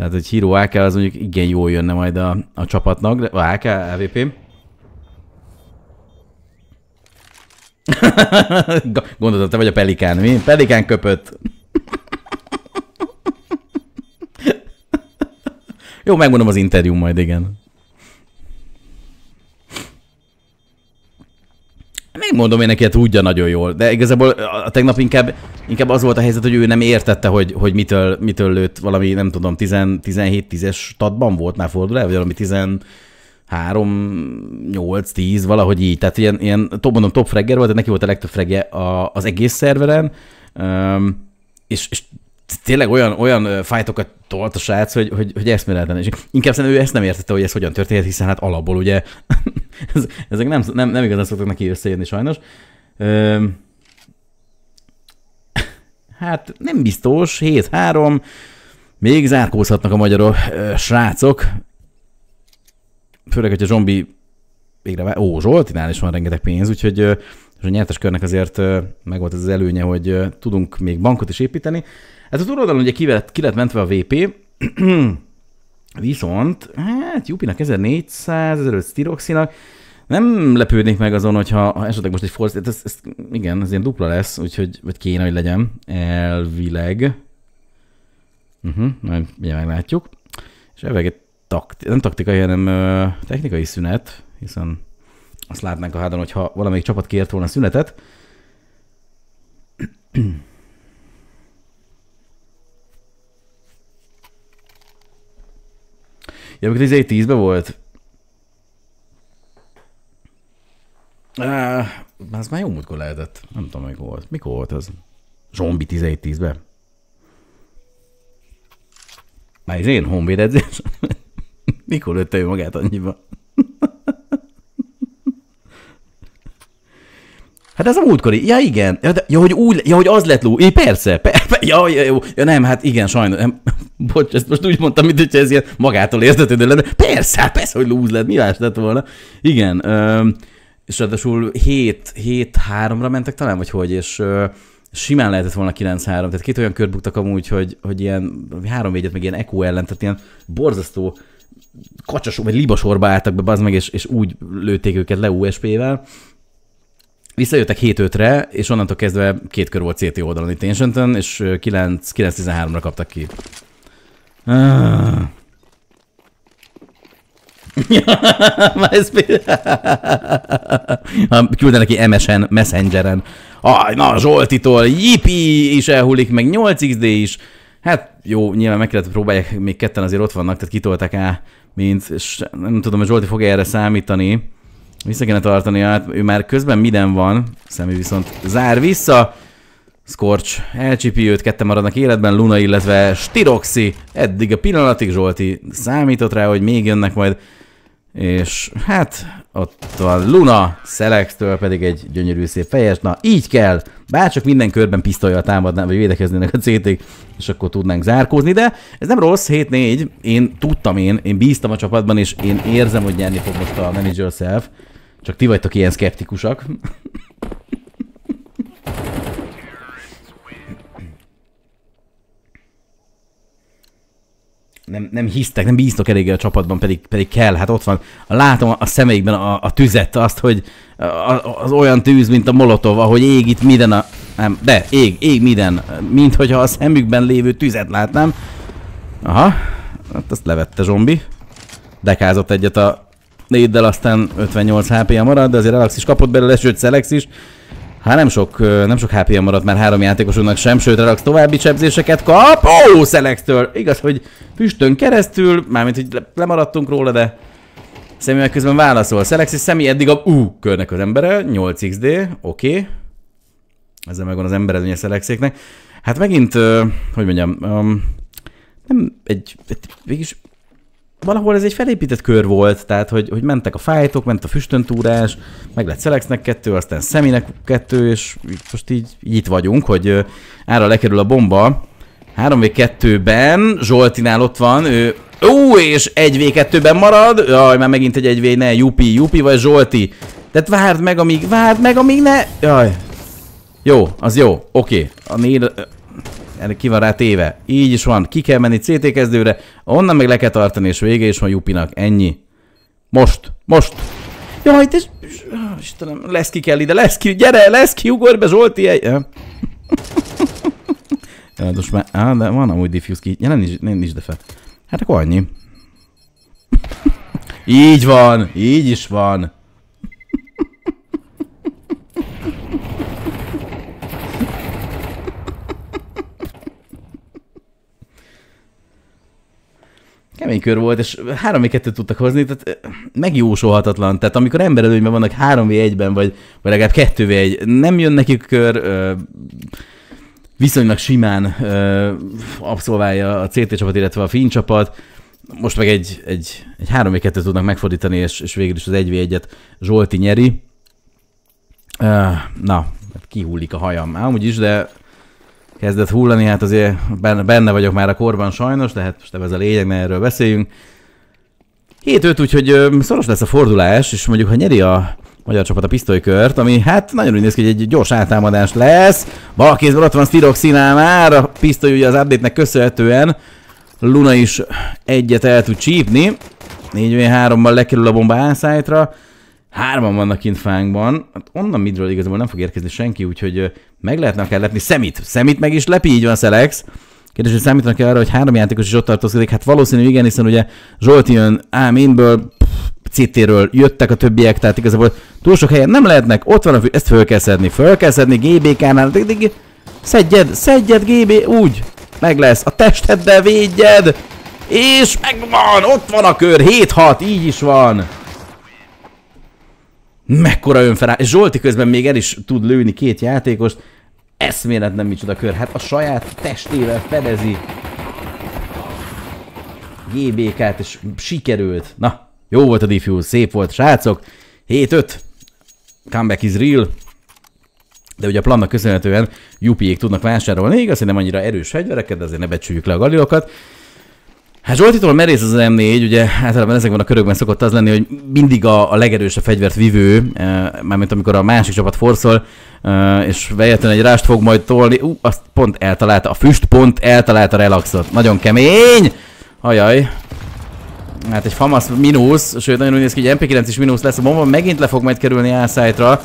Speaker 1: Tehát egy híró AK az mondjuk igen jól jönne majd a, a csapatnak, de a AK, LVP. Gondolod, te vagy a pelikán, mi? Pelikán köpött. Jó, megmondom az interjú majd, igen. mondom én neki, hát tudja nagyon jól. De igazából a tegnap inkább, inkább az volt a helyzet, hogy ő nem értette, hogy, hogy mitől, mitől lőtt valami, nem tudom, 17-10-es tadban volt már fordulás, vagy valami 10, 3, 8, 10, valahogy így. Tehát ilyen, ilyen top, mondom, top fregger volt, de neki volt a legtöbb fregge a, az egész szerveren, és, és tényleg olyan, olyan fájtokat tolt a srác, hogy, hogy, hogy eszméletlen. És inkább szerintem ő ezt nem értette, hogy ez hogyan történhet, hiszen hát alapból ugye ezek nem, nem, nem igazán szoktak neki összejönni sajnos. hát nem biztos, 7-3, még zárkózhatnak a magyarok srácok, főleg, hogyha zombi végre, ó, Zsoltinál is van rengeteg pénz, úgyhogy és a nyertes körnek azért megvolt ez az előnye, hogy tudunk még bankot is építeni. Ez az oldalon ugye ki lett, ki lett mentve a VP, viszont, hát Jupinak 1400, 1500 tiroxinak nem lepődnék meg azon, hogyha ha esetleg most egy force, hát ez, ez, igen, ez ilyen dupla lesz, úgyhogy vagy kéne, hogy legyen, elvileg. Uh-huh, majd ugye meglátjuk. És elvileg egy takti- nem taktikai, hanem ö, technikai szünet, hiszen azt látnánk a hádon, hogyha valamelyik csapat kért volna szünetet. Ja, amikor 10 izé ben volt? Uh, ez már jó múltkor lehetett. Nem tudom, mikor volt. Mikor volt az? Zombi 11 10 ben Már ez én honvéd edzés? mikor lőtte ő magát annyiba? Hát ez a múltkori. Ja, igen. Ja, de, ja hogy, úgy, ja, hogy az lett ló. É, persze. pe, pe, ja, ja, jó. Ja, nem, hát igen, sajnos. Nem. Bocs, ezt most úgy mondtam, mint hogy ez ilyen magától értetődő lenne. Persze, hát persze, hogy lúz lett. Mi más lett volna? Igen. ö, és ráadásul 7-3-ra mentek talán, vagy hogy, és ö, simán lehetett volna 9-3. Tehát két olyan kört buktak amúgy, hogy, hogy ilyen 3 4 meg ilyen Eko ellen, tehát ilyen borzasztó kacsasó, vagy libasorba álltak be, bazd meg, és, és úgy lőtték őket le USP-vel Visszajöttek 7-5-re, és onnantól kezdve két kör volt CT oldalon itt Ancienten, és 9-13-ra kaptak ki. Ah. Külde neki MSN, Messengeren. Aj, na, Zsoltitól, jipi is elhullik, meg 8xd is. Hát jó, nyilván meg kellett próbálják, még ketten azért ott vannak, tehát kitolták el, mint, és nem tudom, hogy Zsolti fog -e erre számítani. Vissza kéne tartani, hát ő már közben minden van, Szemi viszont zár vissza. Scorch elcsipi őt, ketten maradnak életben, Luna, illetve Stiroxi. Eddig a pillanatig Zsolti számított rá, hogy még jönnek majd. És hát ott van Luna, Szelextől pedig egy gyönyörű szép fejes. Na, így kell. Bárcsak minden körben pisztolyjal támadnám, vagy védekeznének a ct és akkor tudnánk zárkózni, de ez nem rossz, 7-4. Én tudtam én, én bíztam a csapatban, és én érzem, hogy nyerni fog most a Manager Self. Csak ti vagytok ilyen szkeptikusak. nem, nem hisztek, nem bíztok eléggé a csapatban, pedig, pedig kell, hát ott van. Látom a szemeikben a, a tüzet, azt, hogy a, az olyan tűz, mint a molotov, ahogy ég itt minden a... Nem, de, ég, ég minden. Mint hogyha a szemükben lévő tüzet látnám. Aha, hát azt levette zombi. Dekázott egyet a 4-del aztán 58 HP-ja maradt, de azért Alex is kapott belőle, sőt Selex is. Hát nem sok, nem sok hp maradt már három játékosunknak sem, sőt Relax további csebzéseket kap. Ó, oh, Selex-től! Igaz, hogy füstön keresztül, mármint, hogy lemaradtunk róla, de Személyek közben válaszol. és személy eddig a U körnek az embere, 8xd, oké. Okay. Ezzel megvan az a Szelexéknek. Hát megint, hogy mondjam, um, nem egy, egy, mégis valahol ez egy felépített kör volt, tehát hogy, hogy mentek a fájtok, ment a füstöntúrás, meg lett Szelexnek kettő, aztán Szeminek kettő, és most így, így itt vagyunk, hogy ára lekerül a bomba. 3v2-ben Zsoltinál ott van, ő Ó, és 1v2-ben marad. Jaj, már megint egy 1v, ne, Jupi, Jupi vagy Zsolti. Tehát várd meg, amíg, várd meg, amíg ne... Jaj. Jó, az jó, oké. Okay. A nél erre ki van rá téve. Így is van, ki kell menni CT kezdőre, onnan meg le kell tartani, és vége is van Jupinak, ennyi. Most, most! Jaj, te... Ah, Istenem, lesz ki kell ide, lesz ki, gyere, lesz ki, ugorj be Zsolti! Egy... De ja, most már, á, de van amúgy diffuse ki, ja, nem nincs, nem nincs defe. Hát akkor annyi. így van, így is van. Kemény kör volt, és 3 2 tudtak hozni, tehát megjósolhatatlan. Tehát amikor ember előnyben vannak 3 v 1 ben vagy, vagy legalább 2 v 1 nem jön nekik kör, viszonylag simán abszolválja a CT csapat, illetve a Finn csapat. Most meg egy, egy, egy 3 v 2 tudnak megfordítani, és, és végül is az 1 v 1 et Zsolti nyeri. Na, hát kihullik a hajam. Ám úgyis, de kezdett hullani, hát azért benne, vagyok már a korban sajnos, de hát most nem ez a lényeg, ne erről beszéljünk. 7-5, úgyhogy szoros lesz a fordulás, és mondjuk, ha nyeri a magyar csapat a pisztolykört, ami hát nagyon úgy néz ki, hogy egy gyors átámadás lesz. Bal kézben ott van Stiroxinál már, a pisztoly ugye az update köszönhetően. Luna is egyet el tud csípni. 4 3 ban lekerül a bomba hárman vannak kint fánkban, hát onnan midről igazából nem fog érkezni senki, úgyhogy meg lehetne akár lepni szemit. Szemit meg is lepi, így van Szelex. Kérdés, hogy számítanak-e arra, hogy három játékos is ott tartózkodik? Hát valószínű igen, hiszen ugye Zsolti jön Áménből, CT-ről jöttek a többiek, tehát igazából túl sok helyen nem lehetnek, ott van, ezt föl kell szedni, föl kell szedni GBK-nál, szedjed, szedjed GB, úgy, meg lesz, a testeddel védjed, és megvan, ott van a kör, 7-6, így is van. Mekkora önfeláll. És Zsolti közben még el is tud lőni két játékost. nem micsoda kör. Hát a saját testével fedezi GBK-t, és sikerült. Na, jó volt a diffú, szép volt, srácok. 7-5. Comeback is real. De ugye a plannak köszönhetően jupiék tudnak vásárolni, igaz, hogy nem annyira erős fegyvereket, de azért ne becsüljük le a galilokat. Hát Zsoltitól merész az M4, ugye általában ezekben a körökben szokott az lenni, hogy mindig a, a legerősebb fegyvert vivő, e, eh, mármint amikor a másik csapat forszol, e, és vejetlen egy rást fog majd tolni, ú, azt pont eltalálta, a füst pont eltalálta a relaxot. Nagyon kemény! Ajaj. Hát egy famas mínusz, sőt nagyon úgy néz ki, hogy MP9 is mínusz lesz, a bomba megint le fog majd kerülni A-site-ra.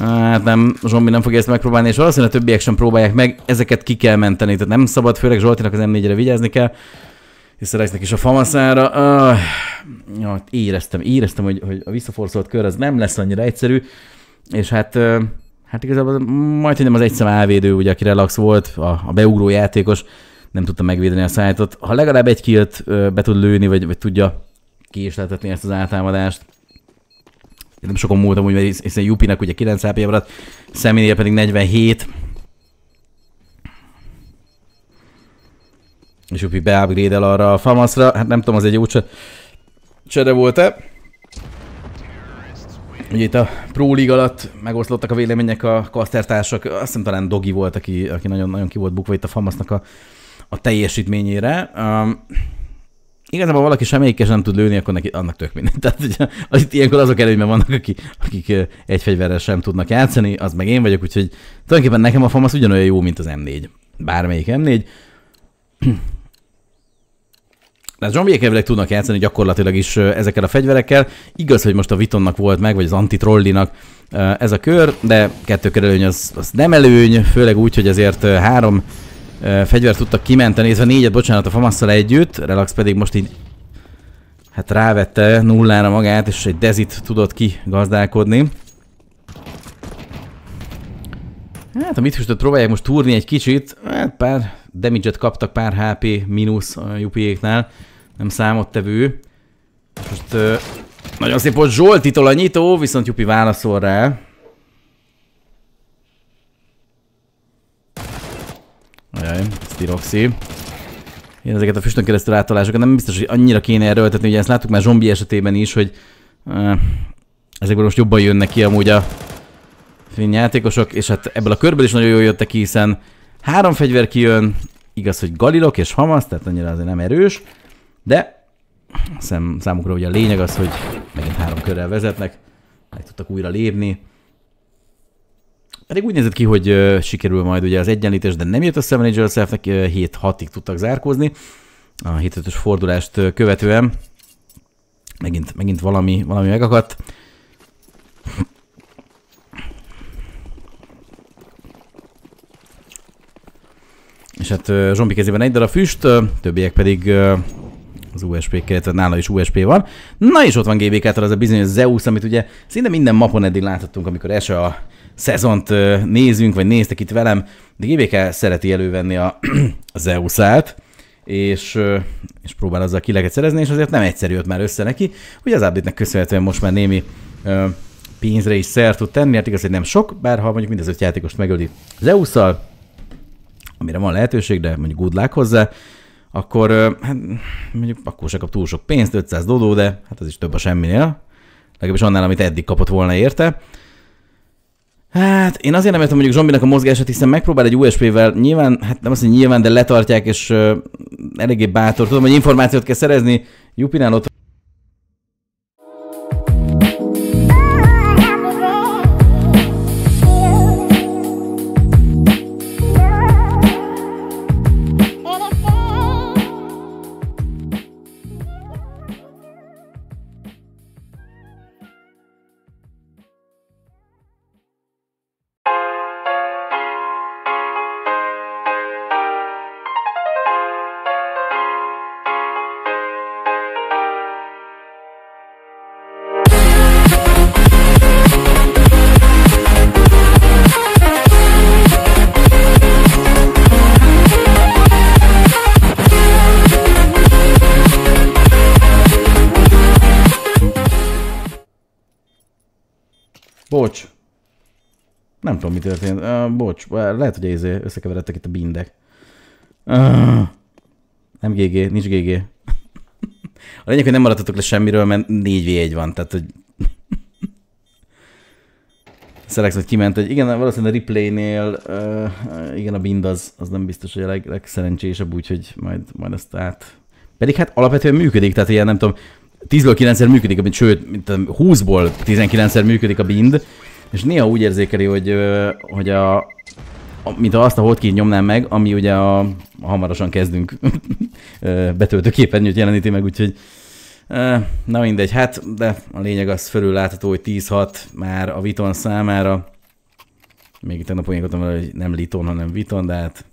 Speaker 1: Hát nem, Zsombi nem fogja ezt megpróbálni, és valószínűleg a többiek sem próbálják meg, ezeket ki kell menteni, tehát nem szabad, főleg Zsoltinak az M4-re vigyázni kell vissza Rexnek is a famaszára. Ah, éreztem, éreztem, hogy, hogy a visszaforszolt kör az nem lesz annyira egyszerű, és hát, hát igazából majd, hogy nem az egyszem elvédő, ugye, aki relax volt, a, a beugró játékos, nem tudta megvédeni a szájtot. Ha legalább egy kilt be tud lőni, vagy, vagy tudja késletetni ezt az átámadást, nem sokan múltam, hogy hiszen Jupinek ugye 9 hp maradt, személynél pedig 47, És Upi beupgrade-el arra a Famaszra. Hát nem tudom, az egy jó csere volt-e. Ugye itt a Pro League alatt megoszlottak a vélemények a kasztertársak. Azt hiszem talán Dogi volt, aki, aki nagyon, nagyon ki volt bukva itt a Famasznak a, a teljesítményére. Um, igazából valaki semmelyikkel nem tud lőni, akkor neki annak tök minden. Tehát ugye, az itt ilyenkor azok előnyben vannak, akik, akik egy fegyverrel sem tudnak játszani, az meg én vagyok, úgyhogy tulajdonképpen nekem a FAMAS ugyanolyan jó, mint az M4. Bármelyik M4. a zombiek elvileg tudnak játszani gyakorlatilag is ezekkel a fegyverekkel. Igaz, hogy most a Vitonnak volt meg, vagy az antitrollinak ez a kör, de kör előny az, az nem előny, főleg úgy, hogy ezért három fegyvert tudtak kimenteni, a négyet, bocsánat, a Famasszal együtt, Relax pedig most így hát rávette nullára magát, és egy dezit tudott kigazdálkodni. Hát a mitfüstöt próbálják most túrni egy kicsit, hát pár damage-et kaptak, pár HP mínusz a jupiéknál, nem számottevő. Most ö, nagyon szép volt Zsoltitól a nyitó, viszont Jupi válaszol rá. Ajaj, Stiroxi. Én ezeket a füstön keresztül átolásokat nem biztos, hogy annyira kéne erőltetni, ugye ezt láttuk már zombi esetében is, hogy ö, ezekből most jobban jönnek ki amúgy a játékosok, és hát ebből a körből is nagyon jól jöttek ki, hiszen Három fegyver kijön, igaz, hogy Galilok és Hamas, tehát annyira azért nem erős, de szem, számukra ugye a lényeg az, hogy megint három körrel vezetnek, meg tudtak újra lépni. Pedig úgy nézett ki, hogy uh, sikerül majd ugye az egyenlítés, de nem jött össze a Manager Selfnek, uh, 7-6-ig tudtak zárkózni. A 7 5 fordulást uh, követően megint, megint valami, valami megakadt. És hát Zsombi kezében egy darab füst, többiek pedig az USP, illetve nála is USP van. Na és ott van GBK-től az a bizonyos Zeus, amit ugye szinte minden mapon eddig láthattunk, amikor ez a szezont nézünk, vagy néztek itt velem, de GBK szereti elővenni a, a Zeusát, és, és próbál azzal kileget szerezni, és azért nem egyszerű jött már össze neki. Ugye az update köszönhetően most már némi pénzre is szert tud tenni, hát igaz, hogy nem sok, bár ha mondjuk mindez öt játékost megöli Zeus-szal, amire van lehetőség, de mondjuk good luck hozzá, akkor hát, mondjuk akkor se kap túl sok pénzt, 500 dodó, de hát az is több a semminél, legalábbis annál, amit eddig kapott volna érte. Hát én azért nem értem mondjuk Zsombinak a mozgását, hiszen megpróbál egy USP-vel, nyilván, hát nem azt, mondja, nyilván, de letartják, és uh, eléggé bátor. Tudom, hogy információt kell szerezni, Jupinál ott történt? Uh, bocs, lehet, hogy ezért összekeveredtek itt a bindek. Uh, nem GG, nincs GG. A lényeg, hogy nem maradtatok le semmiről, mert 4v1 van, tehát hogy... Szelex, hogy kiment, hogy igen, valószínűleg a replaynél uh, igen, a bind az, az nem biztos, hogy a leg, legszerencsésebb, úgyhogy majd, majd ezt át... Pedig hát alapvetően működik, tehát ilyen nem tudom, 10-ből 9-szer működik, sőt, 20-ból 19-szer működik a bind, és néha úgy érzékeli, hogy, hogy a, mint ha azt a hotkey nyomnám meg, ami ugye a, hamarosan kezdünk betöltő képernyőt jeleníti meg, úgyhogy na mindegy, hát, de a lényeg az fölül látható, hogy 10-6 már a Viton számára. Még tegnap poénkodtam vele, hogy nem Liton, hanem Viton, de hát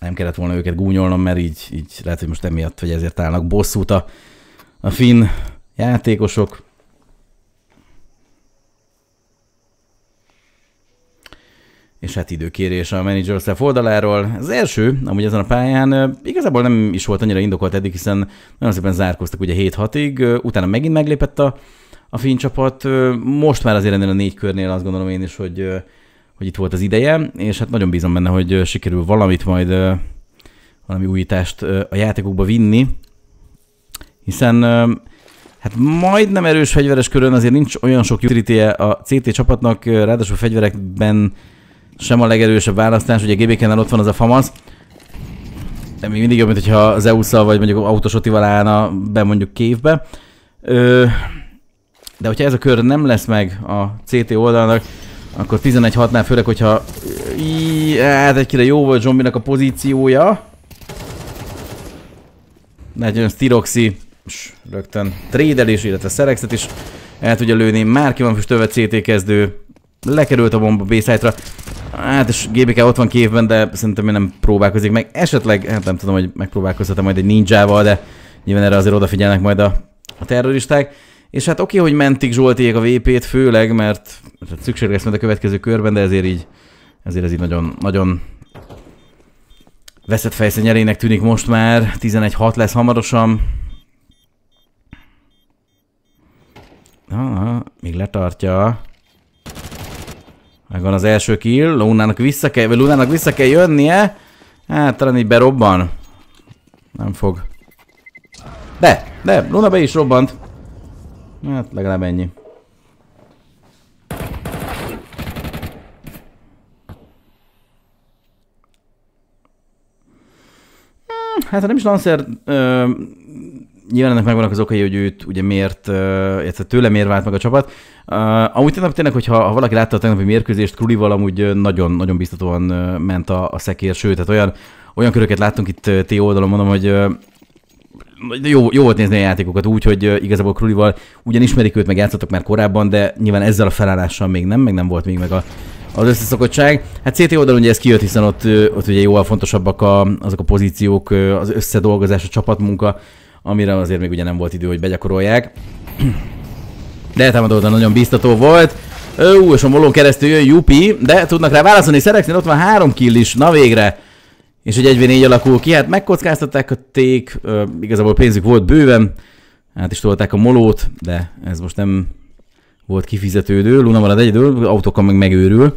Speaker 1: nem kellett volna őket gúnyolnom, mert így, így lehet, hogy most emiatt, vagy ezért állnak bosszút a, a finn játékosok. és hát időkérés a Manager Staff oldaláról. Az első, amúgy ezen a pályán igazából nem is volt annyira indokolt eddig, hiszen nagyon szépen zárkoztak ugye 7-6-ig, utána megint meglépett a, a finn csapat. Most már azért ennél a négy körnél azt gondolom én is, hogy, hogy itt volt az ideje, és hát nagyon bízom benne, hogy sikerül valamit majd valami újítást a játékokba vinni, hiszen Hát majdnem erős fegyveres körön azért nincs olyan sok utility a CT csapatnak, ráadásul fegyverekben sem a legerősebb választás, ugye GBK-nál ott van az a FAMAS, de még mindig jobb, mint hogyha az eu vagy mondjuk autosotival állna be mondjuk kévbe. Ö, de hogyha ez a kör nem lesz meg a CT oldalnak, akkor 11-6-nál főleg, hogyha... hát egy jó volt zombinak a pozíciója. Nagyon Stiroxi és rögtön trédelés, illetve szerexet is el tudja lőni. Már ki van füstölve CT kezdő Lekerült a bomba b -ra. Hát, és GBK ott van képben, de szerintem nem próbálkozik meg. Esetleg, hát nem tudom, hogy megpróbálkozhatom majd egy ninjával, de nyilván erre azért odafigyelnek majd a, a terroristák. És hát oké, okay, hogy mentik Zsoltiék a VP-t, főleg, mert hát szükség lesz majd a következő körben, de ezért így, ezért ez így nagyon, nagyon veszett fejszen tűnik most már. 11-6 lesz hamarosan. Ah, még letartja. Megvan az első kill, Lunának vissza kell, vagy Lunának vissza kell jönnie. Hát talán így berobban. Nem fog. De, de, Luna be is robbant. Hát legalább ennyi. Hm, hát ha nem is Lancer nyilván ennek megvannak az okai, hogy őt ugye miért, illetve tőle miért vált meg a csapat. Uh, amúgy tényleg, tényleg, hogyha ha valaki látta a tegnapi mérkőzést, Krulival amúgy nagyon-nagyon biztatóan ment a, a szekér, sőt, tehát olyan, olyan köröket láttunk itt T oldalon, mondom, hogy jó, jó volt nézni a játékokat úgy, hogy igazából Krulival ugyan ismerik őt, meg játszottak már korábban, de nyilván ezzel a felállással még nem, meg nem volt még meg a, az összeszokottság. Hát CT oldalon ugye ez kijött, hiszen ott, ott ugye jóval fontosabbak a, azok a pozíciók, az összedolgozás, a csapatmunka, amire azért még ugye nem volt idő, hogy begyakorolják. De eltámadó nagyon biztató volt. Ú, és a molón keresztül jön Jupi, de tudnak rá válaszolni, Szerexnél ott van három kill is, na végre. És hogy 1 4 alakul ki, hát megkockáztatták a ték, ö, igazából pénzük volt bőven, hát is tolták a molót, de ez most nem volt kifizetődő, Luna marad egyedül, autókkal meg megőrül.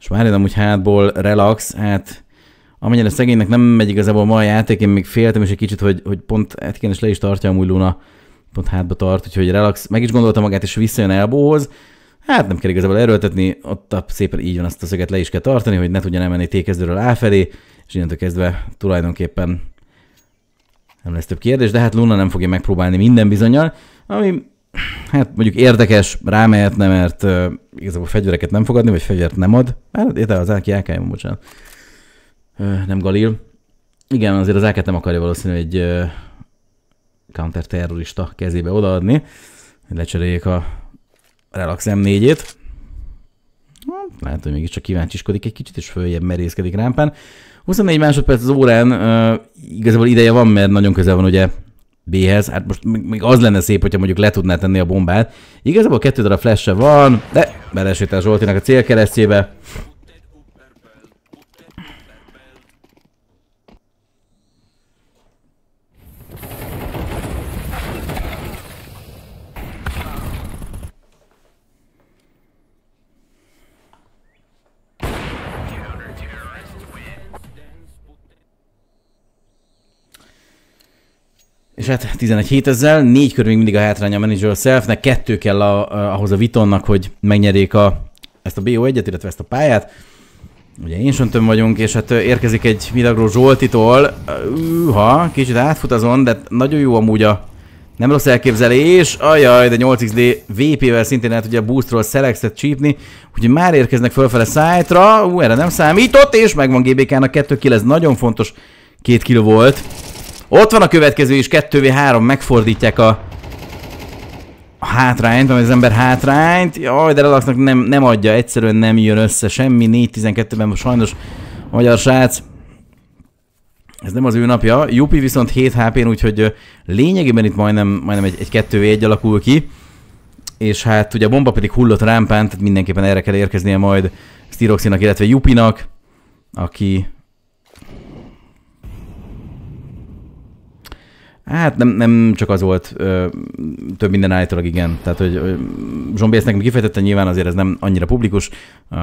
Speaker 1: És már amúgy hátból relax, hát amennyire szegénynek nem megy igazából ma a játék, én még féltem is egy kicsit, hogy, hogy pont Etken hát is le is tartja a Luna, pont hátba tart, úgyhogy relax, meg is gondolta magát, és visszajön Elbóhoz. Hát nem kell igazából erőltetni, ott a, szépen így van, azt a szöget le is kell tartani, hogy ne tudjon elmenni A felé, és innentől kezdve tulajdonképpen nem lesz több kérdés, de hát Luna nem fogja megpróbálni minden bizonyal, ami hát mondjuk érdekes, rámehetne, mert uh, igazából fegyvereket nem fogadni, vagy fegyvert nem ad. Hát, de az AK, bocsánat nem Galil. Igen, azért az elket nem akarja valószínűleg egy counter-terrorista kezébe odaadni, hogy lecseréljék a Relax M4-ét. Hát, lehet, hogy mégiscsak kíváncsiskodik egy kicsit, és följebb merészkedik rámpán. 24 másodperc az órán uh, igazából ideje van, mert nagyon közel van ugye B-hez. Hát most még az lenne szép, hogyha mondjuk le tudná tenni a bombát. Igazából kettő darab flash van, de belesétál Zsoltinak a célkeresztjébe. És hát 11 hét ezzel, négy kör még mindig a hátrány a Manager Selfnek, kettő kell a, a, ahhoz a Vitonnak, hogy megnyerjék a, ezt a BO1-et, illetve ezt a pályát. Ugye én söntöm vagyunk, és hát érkezik egy Milagro Zsoltitól. Üha, kicsit átfut azon, de nagyon jó amúgy a nem rossz elképzelés. Ajaj, de 8XD VP-vel szintén ugye a boostról selectet csípni, Ugye már érkeznek fölfele szájtra. Ú, erre nem számított, és megvan GBK-nak 2 kill, ez nagyon fontos. két kilo volt. Ott van a következő is, 2v3, megfordítják a, a hátrányt, vagy az ember hátrányt. Jaj, de relaxnak nem, nem adja, egyszerűen nem jön össze semmi. 4-12-ben most sajnos magyar srác. Ez nem az ő napja. Jupi viszont 7 HP-n, úgyhogy lényegében itt majdnem, majdnem egy, egy 2 v 1 alakul ki. És hát ugye a bomba pedig hullott rámpán, tehát mindenképpen erre kell érkeznie majd Styroxinak, illetve Jupinak, aki Hát nem, nem csak az volt, ö, több minden állítólag igen. Tehát, hogy nekem kifejtette nyilván azért ez nem annyira publikus. Ö,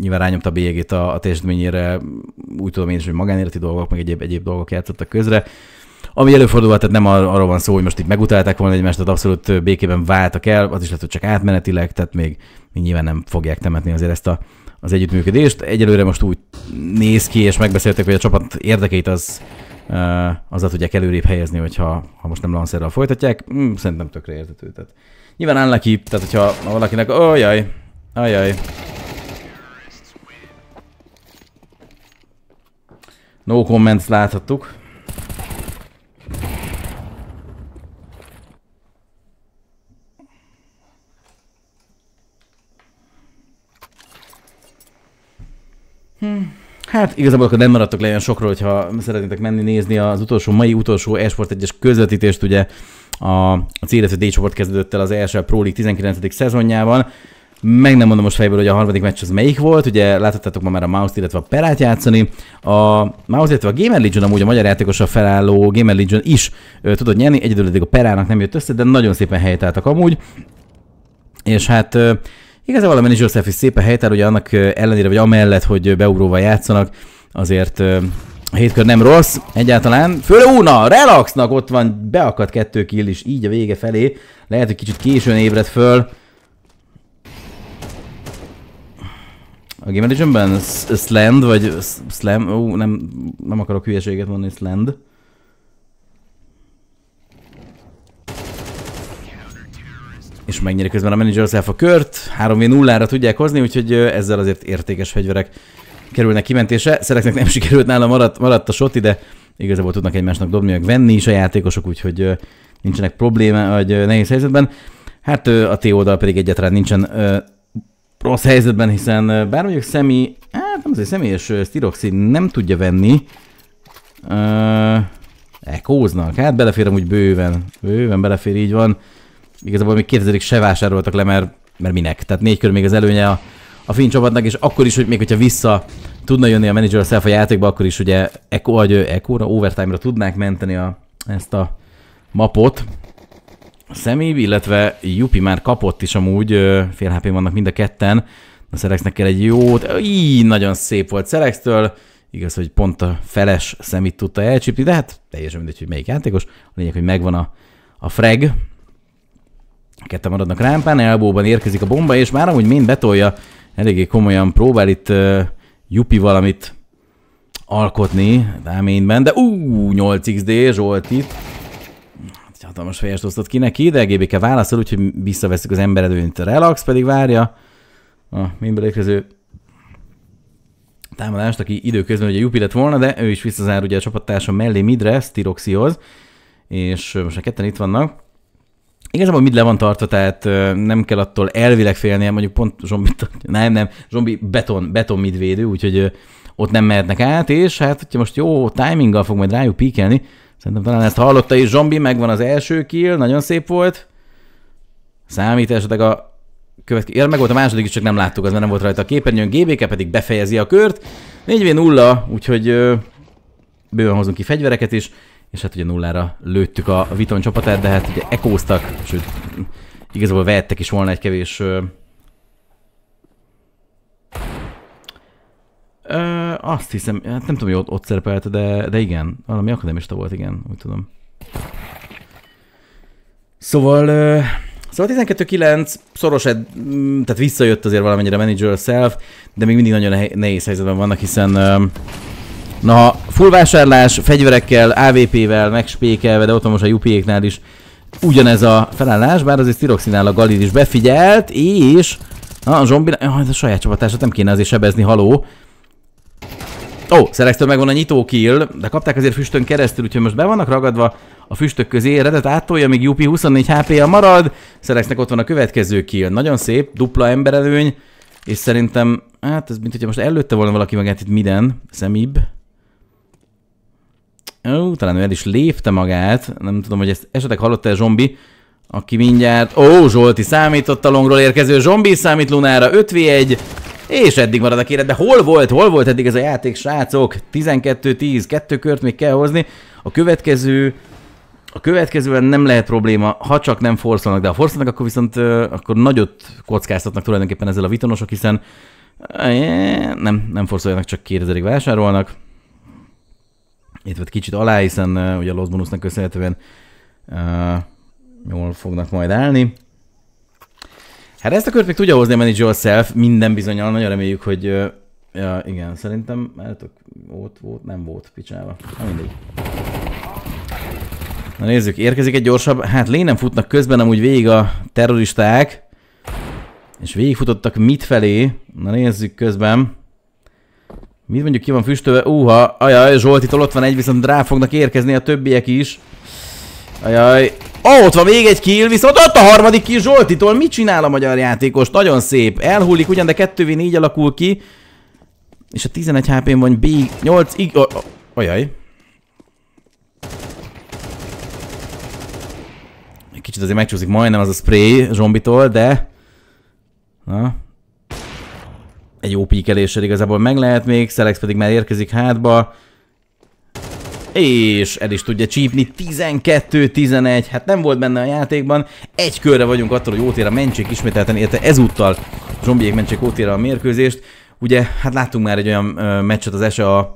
Speaker 1: nyilván rányomta a bélyegét a, a testményére, úgy tudom én is, hogy magánéleti dolgok, meg egyéb, egyéb dolgok játszottak közre. Ami előfordulhat, tehát nem ar- arról van szó, hogy most itt megutálták volna egymást, tehát abszolút békében váltak el, az is lehet, hogy csak átmenetileg, tehát még, még nyilván nem fogják temetni azért ezt a, az együttműködést. Egyelőre most úgy néz ki, és megbeszéltek, hogy a csapat érdekeit az Eh, azzal tudják előrébb helyezni, hogyha ha most nem lancerrel folytatják, mm, szerintem tökre értető. Tehát nyilván unlucky, tehát hogyha valakinek, ó jaj, ajaj. No comments láthattuk. Hmm. Hát igazából akkor nem maradtok le olyan sokról, hogyha szeretnétek menni nézni az utolsó, mai utolsó Esport 1-es közvetítést, ugye a, a CLF D csoport kezdődött el az első Pro League 19. szezonjában. Meg nem mondom most fejből, hogy a harmadik meccs az melyik volt, ugye láthattátok ma már a Mouse-t, illetve a Perát játszani. A Mouse, illetve a Gamer Legion amúgy a magyar játékosra felálló Gamer Legion is ő, tudott nyerni, egyedül eddig a Perának nem jött össze, de nagyon szépen helytáltak amúgy. És hát Igazából a Manny Joseph is szépen helytár, hogy annak ellenére, vagy amellett, hogy beugróval játszanak, azért a hétkör nem rossz egyáltalán. Főle úna, relaxnak ott van, beakadt kettő kill is így a vége felé. Lehet, hogy kicsit későn ébred föl. A Game Legendben Slend, vagy Slam, ó, nem, nem akarok hülyeséget mondani, Slend. és megnyeri közben a Manager's a kört. 3v0-ra tudják hozni, úgyhogy ezzel azért értékes fegyverek kerülnek kimentése. Szereknek nem sikerült nála, maradt, maradt a shot ide, igazából tudnak egymásnak dobni, meg venni is a játékosok, úgyhogy nincsenek probléma, vagy nehéz helyzetben. Hát a T oldal pedig egyáltalán nincsen rossz helyzetben, hiszen bár mondjuk Szemi, hát nem azért személyes Styroxi nem tudja venni, ö, ekóznak, hát belefér úgy bőven, bőven belefér, így van igazából még 2000-ig se vásároltak le, mert, mert minek. Tehát négy kör még az előnye a, a finn csapatnak, és akkor is, hogy még hogyha vissza tudna jönni a manager self a játékba, akkor is ugye eko, vagy eco-ra, overtime-ra tudnák menteni a, ezt a mapot. Semi, illetve Jupi már kapott is amúgy, fél hp vannak mind a ketten. A Szerexnek kell egy jót, így nagyon szép volt Szerextől, igaz, hogy pont a feles szemét tudta elcsípni, de hát teljesen mindegy, hogy melyik játékos. A lényeg, hogy megvan a, a frag, Kette maradnak rámpán, elbóban érkezik a bomba, és már amúgy mind betolja, eléggé komolyan próbál itt uh, Jupi valamit alkotni dáményben, de ú, 8xd Zsolt itt. Hát, hatalmas fejest osztott ki neki, de GBK válaszol, úgyhogy visszaveszik az emberedőnyt. Relax pedig várja a mindből érkező támadást, aki időközben ugye Jupi lett volna, de ő is visszazár ugye a csapattársa mellé Midre, Styroxihoz, és most a ketten itt vannak. Igazából mind le van tartva, tehát nem kell attól elvileg félnie, mondjuk pont zombi, nem, nem, zombi beton, beton midvédő, úgyhogy ott nem mehetnek át, és hát, hogyha most jó timinggal fog majd rájuk píkelni, szerintem talán ezt hallotta is zombi, megvan az első kill, nagyon szép volt. Számít esetleg a következő, ja, meg volt a második is, csak nem láttuk, az mert nem volt rajta a képernyőn, GBK pedig befejezi a kört, 4 0 úgyhogy bőven hozunk ki fegyvereket is, és hát ugye nullára lőttük a Viton csapatát, de hát ugye ekóztak, sőt, igazából vehettek is volna egy kevés ö, azt hiszem, hát nem tudom, hogy ott, ott szerepelt, de, de igen, valami akadémista volt, igen, úgy tudom. Szóval, ö, szóval 12-9, szoros, ed, tehát visszajött azért valamennyire Manager Self, de még mindig nagyon nehéz helyzetben vannak, hiszen ö, Na, full vásárlás, fegyverekkel, AVP-vel, megspékelve, de ott most a Jupiéknál is ugyanez a felállás, bár azért Tiroxinál a Galil is befigyelt, és... Na, a zombi... Jaj, ez a saját csapatását nem kéne azért sebezni, haló. Ó, oh, Szerextől megvan a nyitó kill, de kapták azért füstön keresztül, úgyhogy most be vannak ragadva a füstök közé, Redet átolja, még Jupi 24 HP-ja marad, Szereksznek ott van a következő kill. Nagyon szép, dupla emberelőny, és szerintem, hát ez mint hogyha most előtte volna valaki magát itt minden, szemibb. Ó, talán ő el is lépte magát. Nem tudom, hogy ezt esetleg hallotta-e zombi, aki mindjárt... Ó, Zsolti számított a longról érkező zombi, számít Lunára 5 v És eddig marad a kéred, de hol volt, hol volt eddig ez a játék, srácok? 12-10, kettő kört még kell hozni. A következő a következőben nem lehet probléma, ha csak nem forszolnak, de ha forszolnak, akkor viszont akkor nagyot kockáztatnak tulajdonképpen ezzel a vitonosok, hiszen nem, nem forszoljanak, csak 2000-ig vásárolnak itt kicsit alá, hiszen uh, ugye a Los Bonusnak köszönhetően uh, jól fognak majd állni. Hát ezt a kört még tudja hozni a Manage Yourself, minden bizonyal, nagyon reméljük, hogy uh, ja, igen, szerintem eltök volt, volt, nem volt picsálva. na mindig. Na nézzük, érkezik egy gyorsabb, hát lénem futnak közben amúgy végig a terroristák, és végigfutottak mit felé, na nézzük közben. Mit mondjuk ki van füstölve? Uha! ajaj, Zsoltitól ott van egy, viszont rá fognak érkezni a többiek is. Ajaj. Ó, ott van még egy kill, viszont ott a harmadik kill Zsoltitól. Mit csinál a magyar játékos? Nagyon szép. Elhullik ugyan, de 2v4 alakul ki. És a 11 HP-n van B8... Ig ajaj. Kicsit azért megcsúszik majdnem az a spray zombitól, de... Na, egy jó píkeléssel igazából meg lehet még, Szelex pedig már érkezik hátba. És el is tudja csípni, 12-11, hát nem volt benne a játékban. Egy körre vagyunk attól, hogy a mentség ismételten érte ezúttal zombiék mentség ótér a mérkőzést. Ugye, hát láttunk már egy olyan ö, meccset az ESE a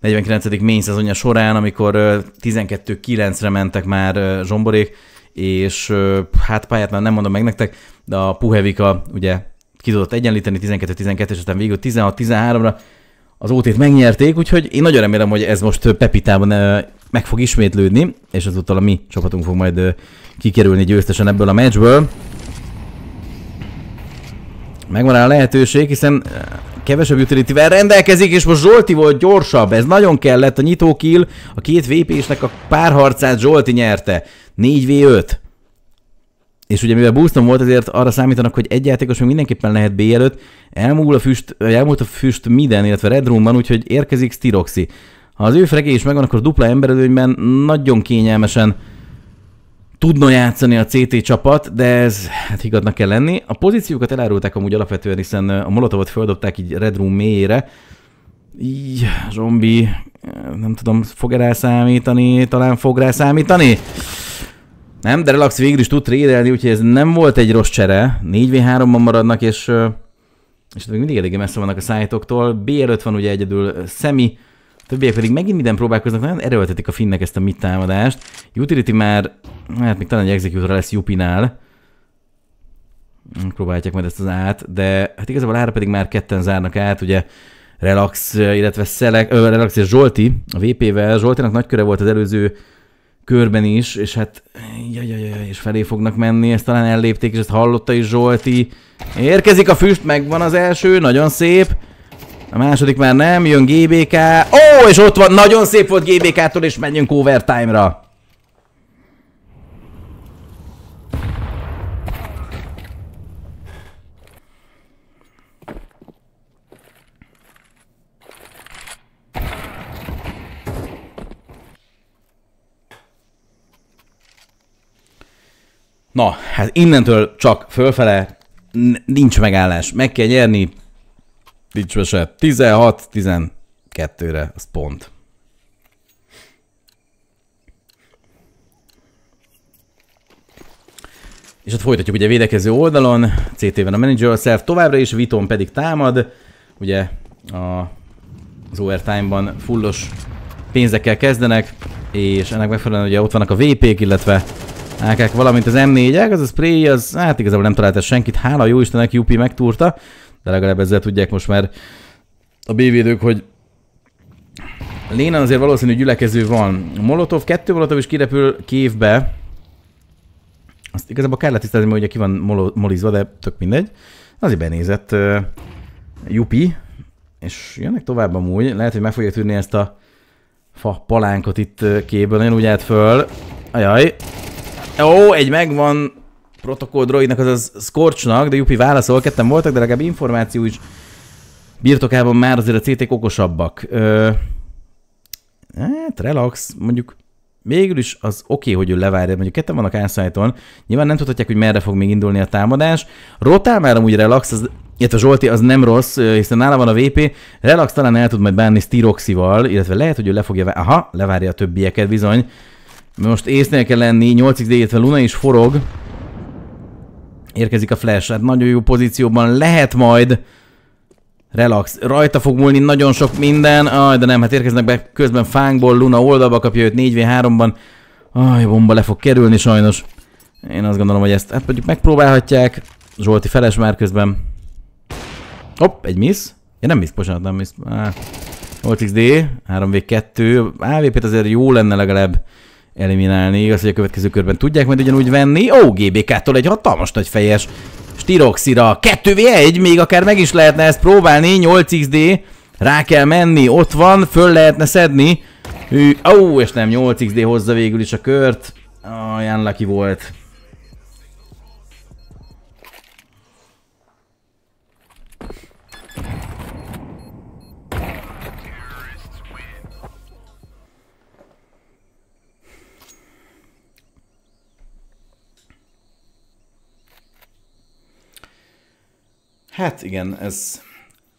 Speaker 1: 49. main szezonja során, amikor 12-9-re mentek már ö, zsomborék, és ö, hát pályát már nem mondom meg nektek, de a Puhevika ugye ki tudott egyenlíteni 12-12, és aztán végül 16-13-ra az OT-t megnyerték, úgyhogy én nagyon remélem, hogy ez most Pepitában meg fog ismétlődni, és ezúttal a mi csapatunk fog majd kikerülni győztesen ebből a meccsből. Megvan rá a lehetőség, hiszen kevesebb utility rendelkezik, és most Zsolti volt gyorsabb, ez nagyon kellett, a nyitó kill, a két VP-snek a párharcát Zsolti nyerte, 4v5 és ugye mivel Boston volt, ezért arra számítanak, hogy egy játékos még mindenképpen lehet B előtt, elmúl a füst, elmúlt a füst minden, illetve Red Roomban, úgyhogy érkezik Styroxi. Ha az ő fregély is megvan, akkor dupla emberelőnyben nagyon kényelmesen tudna játszani a CT csapat, de ez hát higatnak kell lenni. A pozíciókat elárulták amúgy alapvetően, hiszen a Molotovot földobták így Red Room mélyére. Így, zombi, nem tudom, fog -e rá számítani, talán fog rá számítani? Nem, de Relax végül is tud trédelni, úgyhogy ez nem volt egy rossz csere. 4v3-ban maradnak, és, és még mindig eléggé messze vannak a szájtoktól. B előtt van ugye egyedül Szemi, többiek pedig megint minden próbálkoznak, nagyon erőltetik a finnek ezt a mit támadást. Utility már, hát még talán egy executor lesz Jupinál. Próbálják majd ezt az át, de hát igazából ára pedig már ketten zárnak át, ugye Relax, illetve Szelek, ö, Relax és Zsolti a VP-vel. Zsoltinak nagy köre volt az előző körben is, és hát jaj, és felé fognak menni, ezt talán ellépték, és ezt hallotta is Zsolti. Érkezik a füst, megvan az első, nagyon szép. A második már nem, jön GBK. Ó, és ott van, nagyon szép volt GBK-tól, és menjünk overtime-ra. Na, hát innentől csak fölfele, nincs megállás, meg kell nyerni, nincs mese, 16-12-re, az pont. És ott folytatjuk ugye védekező oldalon, CT-ben a manager szerv továbbra is, Viton pedig támad, ugye a, az overtime-ban fullos pénzekkel kezdenek, és ennek megfelelően ugye ott vannak a VP-k, illetve ákák, valamint az M4-ek, az a spray, az hát igazából nem találta senkit, hála jó Istennek Jupi megtúrta, de legalább ezzel tudják most már a B-védők, hogy Lénan azért valószínű gyülekező van. Molotov, kettő Molotov is kirepül kévbe. Azt igazából kell letisztázni, hogy ki van molo, molizva, de tök mindegy. Azért benézett uh, Jupi, és jönnek tovább amúgy. Lehet, hogy meg fogja tűnni ezt a fa palánkot itt képből. Nagyon úgy állt föl. Ajaj, Ó, egy megvan protokoll droidnak, azaz Scorchnak, de Jupi válaszol, ketten voltak, de legalább információ is birtokában már azért a ct okosabbak. Ö, hát, relax, mondjuk végül is az oké, okay, hogy ő levárja, mondjuk ketten vannak ászájton, nyilván nem tudhatják, hogy merre fog még indulni a támadás. Rotál már amúgy relax, az, illetve Zsolti az nem rossz, hiszen nála van a VP, relax talán el tud majd bánni Styroxival, illetve lehet, hogy ő le fogja, aha, levárja a többieket bizony, most észnél kell lenni, 8x fel Luna is forog. Érkezik a flash, hát nagyon jó pozícióban lehet majd. Relax, rajta fog múlni nagyon sok minden. Aj, de nem, hát érkeznek be közben fánkból, Luna oldalba kapja őt 4v3-ban. Aj, bomba le fog kerülni sajnos. Én azt gondolom, hogy ezt hát mondjuk megpróbálhatják. Zsolti feles már közben. Hopp, egy miss. Ja nem miss, bocsánat, nem miss. Ah. 8xd, 3v2. AVP-t azért jó lenne legalább eliminálni. Igaz, hogy a következő körben tudják majd ugyanúgy venni. Ó, GBK-tól egy hatalmas nagy fejes Styroxira. 2v1, még akár meg is lehetne ezt próbálni. 8xd, rá kell menni, ott van, föl lehetne szedni. ó, és nem, 8xd hozza végül is a kört. Ah, oh, lucky volt. Hát igen, ez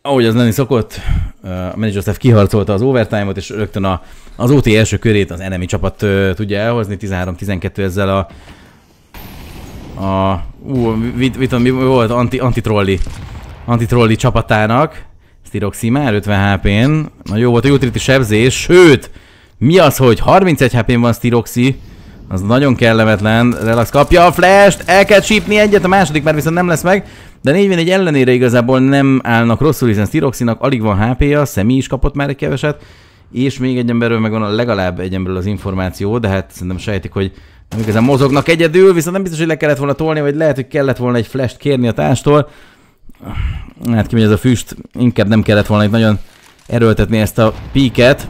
Speaker 1: ahogy az lenni szokott, a Manager Osztáv kiharcolta az overtime-ot, és rögtön a, az OT első körét az enemi csapat tudja elhozni, 13-12 ezzel a a, ú, mit, mit mi volt, anti, anti trolli csapatának, Stiroxi már 50 HP-n, Na jó volt a utility sebzés, sőt, mi az, hogy 31 HP-n van Stiroxi, az nagyon kellemetlen, Relax kapja a flash-t, el kell csípni egyet, a második már viszont nem lesz meg, de 41 ellenére igazából nem állnak rosszul, hiszen Stiroxinak alig van HP-ja, Szemi is kapott már egy keveset, és még egy emberről megvan a legalább egy emberről az információ, de hát szerintem sejtik, hogy nem igazán mozognak egyedül, viszont nem biztos, hogy le kellett volna tolni, vagy lehet, hogy kellett volna egy flash kérni a társtól. Hát kimegy ez a füst, inkább nem kellett volna itt nagyon erőltetni ezt a píket.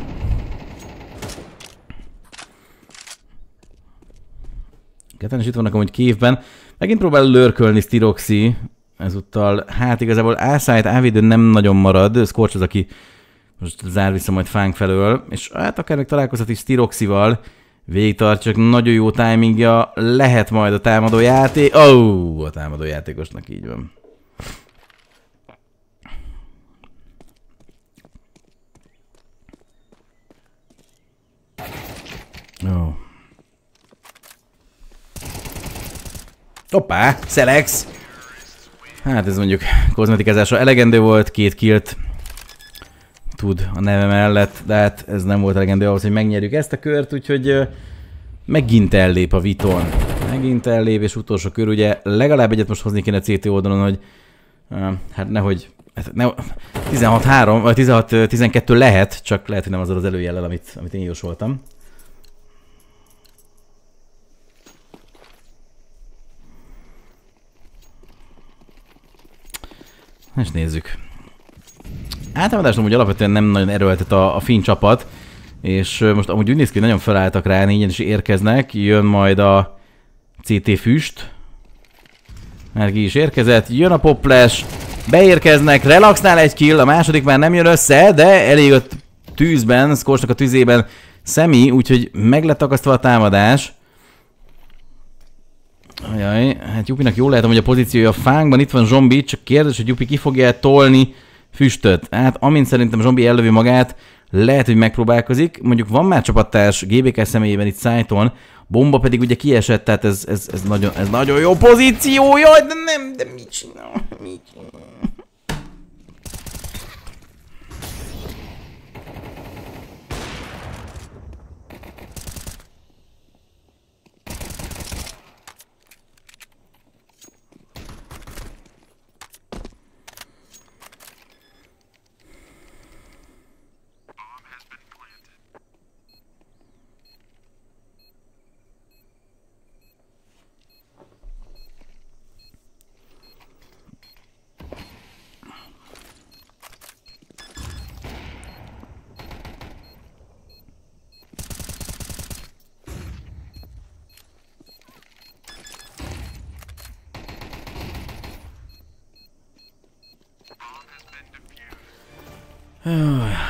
Speaker 1: Ketten is itt vannak amúgy képben. Megint próbál lörkölni Stiroxi, ezúttal, hát igazából Ászájt ávédő nem nagyon marad, Scorch az, aki most zár vissza majd fánk felől, és hát akár meg találkozhat is Tiroxival, végtart, csak nagyon jó timingja, lehet majd a támadó játék, ó, oh, a támadó játékosnak így van. Oh. Hoppá, Szelex! Hát ez mondjuk kozmetikázásra elegendő volt, két kilt tud a neve mellett, de hát ez nem volt elegendő ahhoz, hogy megnyerjük ezt a kört, úgyhogy megint ellép a Viton. Megint ellép, és utolsó kör, ugye legalább egyet most hozni kéne CT oldalon, hogy hát nehogy Hát ne, 16-3, vagy 16-12 lehet, csak lehet, hogy nem az az előjellel, amit, amit én jósoltam. És nézzük. Hát, Általában hogy alapvetően nem nagyon erőltet a, a finn csapat, és most amúgy úgy néz ki, hogy nagyon felálltak rá, négyen is érkeznek, jön majd a CT füst, mert ki is érkezett, jön a poplás, beérkeznek, relaxnál egy kill, a második már nem jön össze, de elég a tűzben, Skorsnak a tűzében Szemi, úgyhogy meg lett akasztva a támadás. Jaj, hát Jupinak jól lehet, hogy a pozíciója a fánkban. Itt van zombi, csak kérdés, hogy Jupi ki fogja -e tolni füstöt. Hát amint szerintem zombi ellövi magát, lehet, hogy megpróbálkozik. Mondjuk van már csapattárs GBK személyében itt Szájton, bomba pedig ugye kiesett, tehát ez, ez, ez, nagyon, ez nagyon jó pozíció. Jaj, de nem, de mit csinál? Mit csinál?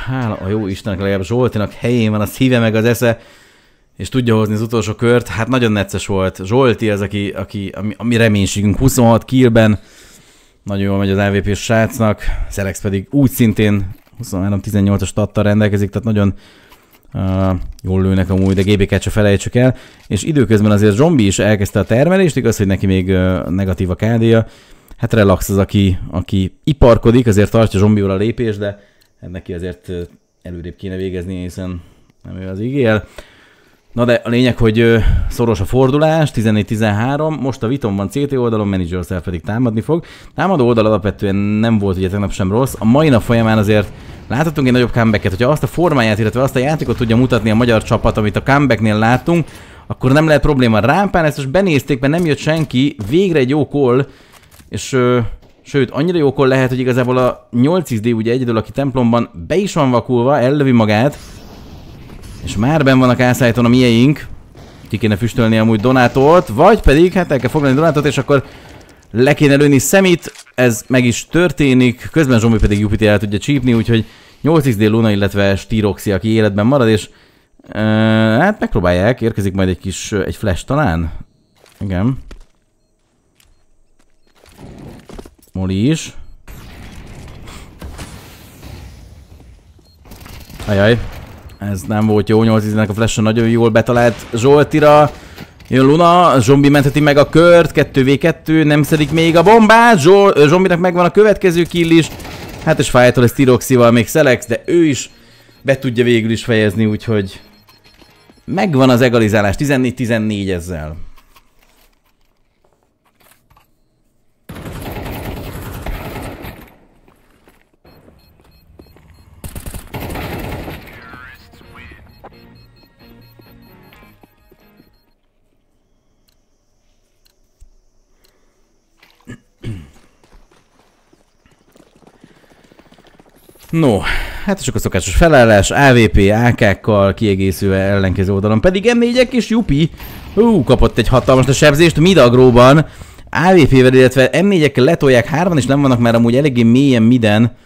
Speaker 1: Hála a jó Istennek, legalább Zsoltinak helyén van, a híve meg az esze, és tudja hozni az utolsó kört. Hát nagyon necces volt. Zsolti az, aki, aki, ami, ami reménységünk 26 kilben Nagyon jól megy az lvp srácnak. Szerex pedig úgy szintén 23-18-as tattal rendelkezik, tehát nagyon uh, jól lőnek amúgy, de gb t se felejtsük el. És időközben azért Zsombi is elkezdte a termelést, igaz, hogy neki még uh, negatív a kd -ja. Hát relax az, aki, aki iparkodik, azért tartja Zombiul a lépés, de neki azért előrébb kéne végezni, hiszen nem ő az ígél. Na de a lényeg, hogy szoros a fordulás, 14-13, most a Viton van CT oldalon, Manager pedig támadni fog. Támadó oldal alapvetően nem volt ugye tegnap sem rossz, a mai nap folyamán azért láthatunk egy nagyobb comebacket, hogyha azt a formáját, illetve azt a játékot tudja mutatni a magyar csapat, amit a comebacknél látunk, akkor nem lehet probléma. Rámpán ezt most benézték, mert nem jött senki, végre egy jó call, és Sőt, annyira jókor lehet, hogy igazából a 8xD ugye egyedül, aki templomban be is van vakulva, ellövi magát. És már ben van a kászájton a mieink. Ki kéne füstölni amúgy Donátot, vagy pedig hát el kell foglalni Donátot, és akkor le kéne lőni szemét, ez meg is történik, közben Zsombi pedig Jupiter el tudja csípni, úgyhogy 8xD Luna, illetve Styroxi, aki életben marad, és Uh, hát megpróbálják, érkezik majd egy kis, egy flash talán? Igen. Moli is. Ajaj. Ez nem volt jó, 8 a flash nagyon jól betalált Zsoltira. Jön Luna, Zombi mentheti meg a kört, 2v2, nem szedik még a bombát, Zsol Zombinak megvan a következő kill is. Hát és fájtól ez Tiroxival még Selex, de ő is be tudja végül is fejezni, úgyhogy megvan az egalizálás 14-14 ezzel. No, hát csak a szokásos felállás, AVP, AK-kkal kiegészülve ellenkező oldalon. Pedig m 4 és Jupi, ú, kapott egy hatalmas sebzést Midagróban. AVP-vel, illetve m 4 letolják, hárman és nem vannak már amúgy eléggé mélyen miden.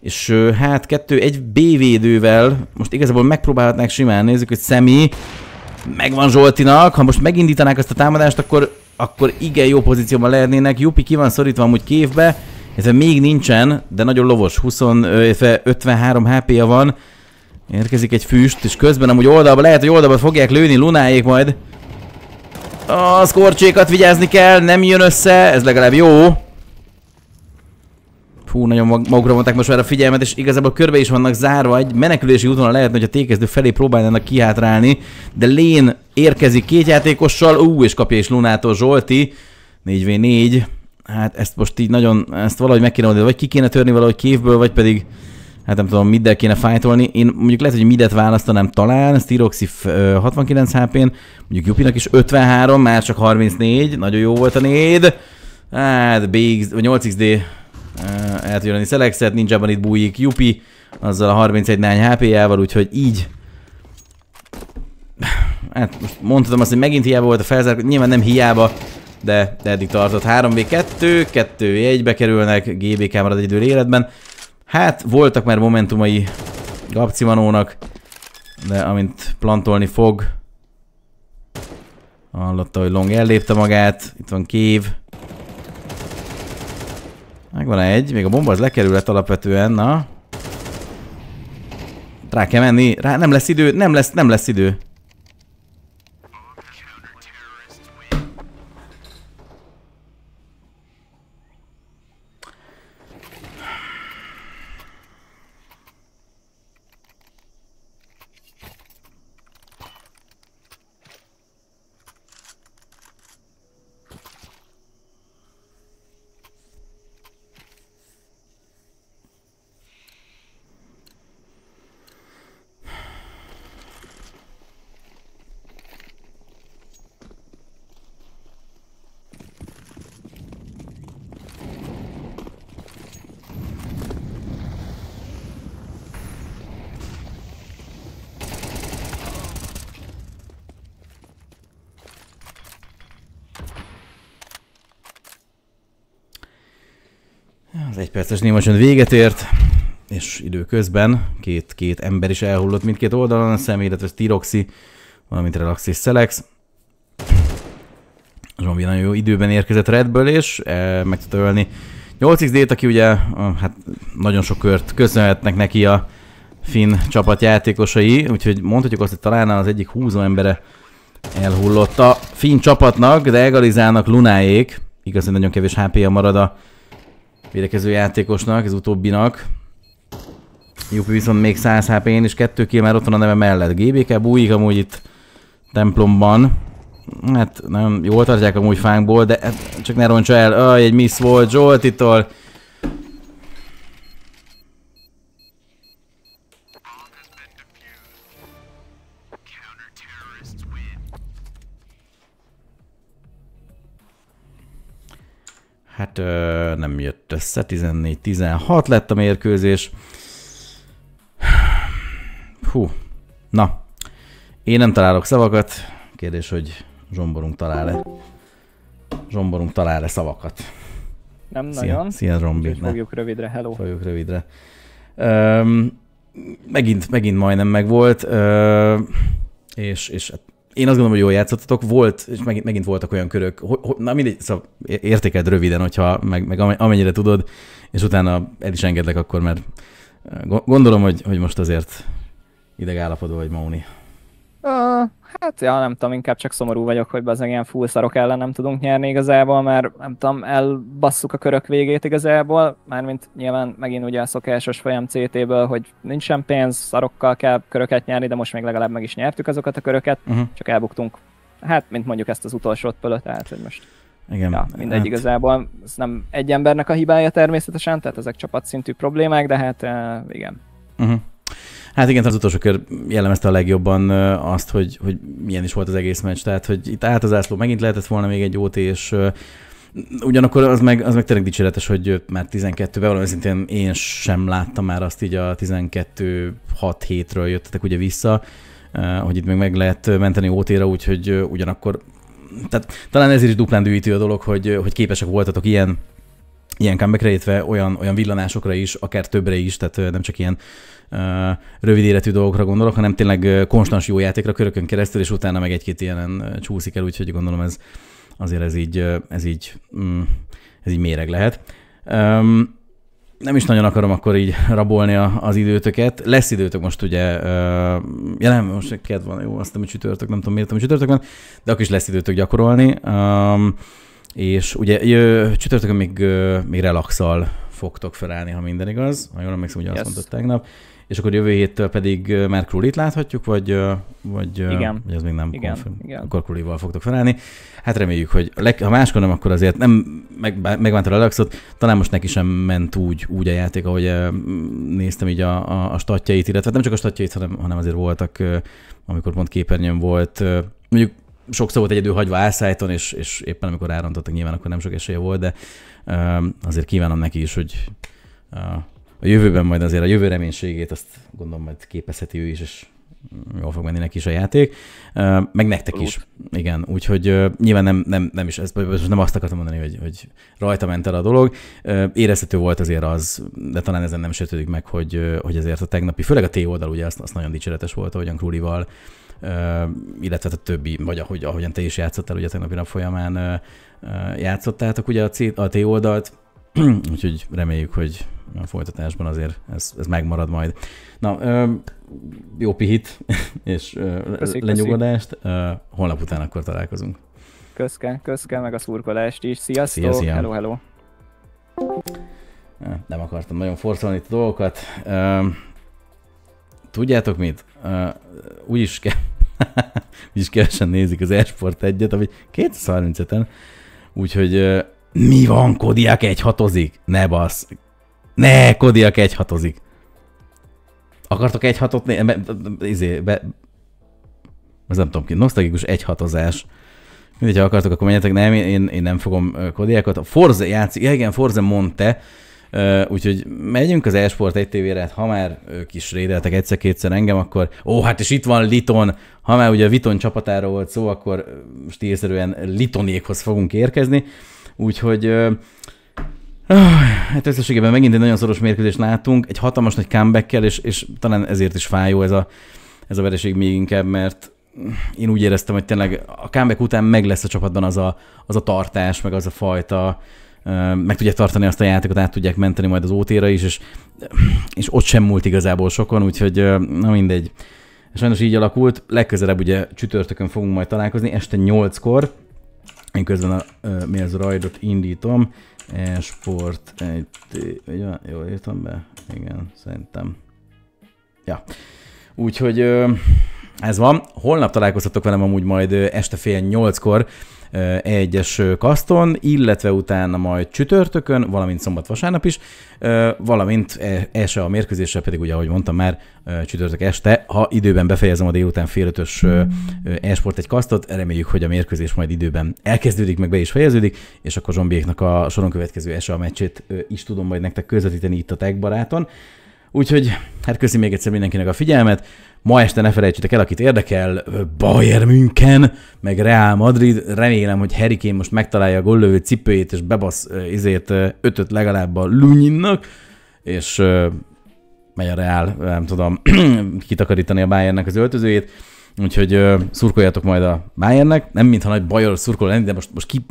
Speaker 1: És hát kettő egy B-védővel, most igazából megpróbálhatnák simán, nézzük, hogy Szemi megvan Zsoltinak, ha most megindítanák ezt a támadást, akkor, akkor igen jó pozícióban lehetnének. Jupi ki van szorítva amúgy kévbe, ez még nincsen, de nagyon lovos. 20, 53 HP-ja van. Érkezik egy füst, és közben amúgy oldalba, lehet, hogy oldalba fogják lőni lunáik majd. A szkorcsékat vigyázni kell, nem jön össze, ez legalább jó. Fú, nagyon magukra vonták most már a figyelmet, és igazából körbe is vannak zárva, egy menekülési úton lehetne, hogy a tékezdő felé próbálnának kihátrálni, de Lén érkezik két játékossal, ú, és kapja is Lunától Zsolti, 4v4, hát ezt most így nagyon, ezt valahogy meg kéne oldani, vagy ki kéne törni valahogy kévből, vagy pedig hát nem tudom, middel kéne fájtolni. Én mondjuk lehet, hogy midet választanám talán, Styroxy 69 HP-n, mondjuk Jupinak is 53, már csak 34, nagyon jó volt a néd. Hát BX, 8XD el tudja lenni Selexet, Ninjában itt bújik Jupi, azzal a 31 nány HP-jával, úgyhogy így hát most mondhatom azt, hogy megint hiába volt a felzárkó, nyilván nem hiába de, eddig tartott 3v2, 1 bekerülnek, GBK marad egy életben. Hát voltak már momentumai Gabcimanónak, de amint plantolni fog, hallotta, hogy Long ellépte magát, itt van Kév. Megvan egy, még a bomba az lekerülhet alapvetően, na. Rá kell menni, rá nem lesz idő, nem lesz, nem lesz idő. perces némacsönd véget ért, és időközben két, két ember is elhullott mindkét oldalon, a szem, illetve Tiroxi, valamint Relax és Selex. Zsombi nagyon jó időben érkezett Redből, és e, meg tudta ölni 8 xd aki ugye hát nagyon sok kört köszönhetnek neki a finn csapat játékosai, úgyhogy mondhatjuk azt, hogy talán az egyik húzó embere elhullott a finn csapatnak, de Egalizának Lunáék, igazán nagyon kevés HP-ja marad a védekező játékosnak, az utóbbinak. Jupi viszont még 100 HP-n, és kettő kill már ott van a neve mellett. GBK bújik amúgy itt templomban. Hát nem, jól tartják amúgy fánkból, de hát csak ne roncsa el. Aj, egy miss volt Zsoltitól. Hát ö, nem jött össze, 14-16 lett a mérkőzés. Hú, na, én nem találok szavakat, kérdés, hogy Zsomborunk talál-e. Zsomborunk talál-e szavakat? Nem Szia. nagyon. Szia, Zsombi. Fogjuk rövidre, hello. Fogjuk rövidre. Ö, megint, megint majdnem megvolt, ö, és, és én azt gondolom, hogy jól játszottatok. Volt, és megint, megint voltak olyan körök, hogy hogy na mindegy, szóval értékeld röviden, hogyha meg, meg amennyire tudod, és utána el is engedlek akkor, mert eh, gondolom, hogy, hogy most azért idegállapodó vagy, Mauni. Uh, hát, ja, nem tudom, inkább csak szomorú vagyok, hogy az ilyen full szarok ellen nem tudunk nyerni igazából, mert nem tudom, elbasszuk a körök végét igazából, mármint nyilván megint ugye a szokásos folyam CT-ből, hogy nincs sem pénz, szarokkal kell köröket nyerni, de most még legalább meg is nyertük azokat a köröket, uh-huh. csak elbuktunk, hát, mint mondjuk ezt az utolsót pölött, tehát, hogy most igen. Ja, mindegy, hát... igazából ez nem egy embernek a hibája természetesen, tehát ezek csapatszintű problémák, de hát uh, igen. Uh-huh. Hát igen, az utolsó kör jellemezte a legjobban azt, hogy, hogy milyen is volt az egész meccs. Tehát, hogy itt át az ászló megint lehetett volna még egy OT, és ugyanakkor az meg, az meg tényleg dicséretes, hogy már 12-ben, valami szintén én sem láttam már azt így a 12-6-7-ről jöttetek ugye vissza, hogy itt még meg lehet menteni OT-ra, úgyhogy ugyanakkor tehát talán ezért is duplán dühítő a dolog, hogy, hogy képesek voltatok ilyen ilyen comebackre, illetve olyan, olyan villanásokra is, akár többre is, tehát nem csak ilyen rövid életű dolgokra gondolok, hanem tényleg konstans jó játékra körökön keresztül, és utána meg egy-két ilyen csúszik el, úgyhogy gondolom ez azért ez így, ez így, mm, ez így méreg lehet. nem is nagyon akarom akkor így rabolni a, az időtöket. Lesz időtök most ugye, uh, ja nem, most kedv van, jó, azt nem csütörtök, nem tudom miért, hogy csütörtök van, de akkor is lesz időtök gyakorolni és ugye jö, csütörtökön még, még relaxal fogtok felállni, ha minden igaz. Ha jól emlékszem, ugye yes. azt mondtad tegnap. És akkor jövő héttől pedig már Krulit láthatjuk, vagy, vagy, igen. vagy az még nem igen, konfirm. igen. Akkor Krulival fogtok felállni. Hát reméljük, hogy leg, ha máskor nem, akkor azért nem meg, megvánta a relaxot. Talán most neki sem ment úgy, úgy a játék, ahogy néztem így a, a, a statjait, illetve nem csak a statjait, hanem, hanem azért voltak, amikor pont képernyőn volt, mondjuk sok volt egyedül hagyva álszájton, és, és éppen amikor rárontottak nyilván akkor nem sok esélye volt, de uh, azért kívánom neki is, hogy uh, a jövőben majd azért a jövő reménységét azt gondolom majd képezheti ő is, és jól fog menni neki is a játék, meg nektek is. Igen, úgyhogy nyilván nem, nem, nem is, ez, most nem azt akartam mondani, hogy, hogy rajta ment el a dolog. érezhető volt azért az, de talán ezen nem sértődik meg, hogy, hogy azért a tegnapi, főleg a T oldal, ugye azt, azt nagyon dicséretes volt, ahogyan Krulival illetve a többi, vagy ahogy, ahogyan te is játszottál ugye tegnapi nap folyamán játszottátok ugye a, C, a T oldalt, úgyhogy reméljük, hogy a folytatásban azért ez, ez megmarad majd. Na, jó pihit, és köszi, lenyugodást, köszi. holnap után akkor találkozunk. Köszke, köszke, meg a szurkolást is. Sziasztok, szia, szia. hello, hello. Nem akartam nagyon forszolni itt a dolgokat. Tudjátok mit? uh, úgyis, ke- úgyis kevesen nézik az Esport egyet, ami 235-en, úgyhogy uh, mi van, Kodiak egy hatozik? Ne basz! Ne, Kodiak egy hatozik! Akartok egy hatot né- be, izé, be, ez nem tudom ki, nosztalgikus egy hatozás. Mindegy, ha akartok, akkor menjetek. Nem, én, én nem fogom Kodiakot. A Forze játszik, ja igen, Forze Monte, Uh, úgyhogy megyünk az Esport egy tévére, hát ha már ők is rédeltek egyszer-kétszer engem, akkor ó, hát és itt van Liton, ha már ugye a Viton csapatáról volt szó, akkor stílszerűen Litonékhoz fogunk érkezni, úgyhogy uh, Hát összességében megint egy nagyon szoros mérkőzést látunk, egy hatalmas nagy comeback és, és talán ezért is fájó ez a, ez a vereség még inkább, mert mm, én úgy éreztem, hogy tényleg a comeback után meg lesz a csapatban az a, az a tartás, meg az a fajta uh, meg tudják tartani azt a játékot, át tudják menteni majd az ótéra is, és, és ott sem múlt igazából sokan, úgyhogy na mindegy. Sajnos így alakult, legközelebb ugye csütörtökön fogunk majd találkozni, este 8-kor, én közben a uh, rajdot indítom, e sport, egy, jól írtam be? Igen, szerintem. Ja. Úgyhogy uh, ez van. Holnap találkozhatok velem amúgy majd este fél nyolckor, egyes kaszton, illetve utána majd csütörtökön, valamint szombat-vasárnap is, valamint e, ese a mérkőzéssel pedig, ugye ahogy mondtam már, csütörtök este, ha időben befejezem a délután fél ötös e-sport egy kasztot, reméljük, hogy a mérkőzés majd időben elkezdődik, meg be is fejeződik, és akkor zombiéknak a soron következő este a meccsét is tudom majd nektek közvetíteni itt a Tech baráton. Úgyhogy hát köszi még egyszer mindenkinek a figyelmet, Ma este ne felejtsétek el, akit érdekel, Bayern München, meg Real Madrid. Remélem, hogy Harry Kane most megtalálja a gollövő cipőjét, és bebasz izét ötöt legalább a Lunyinnak, és megy a Real, nem tudom, kitakarítani a Bayernnek az öltözőjét. Úgyhogy szurkoljatok majd a Bayernnek, nem mintha nagy bajor szurkol lenni, de most, most ki,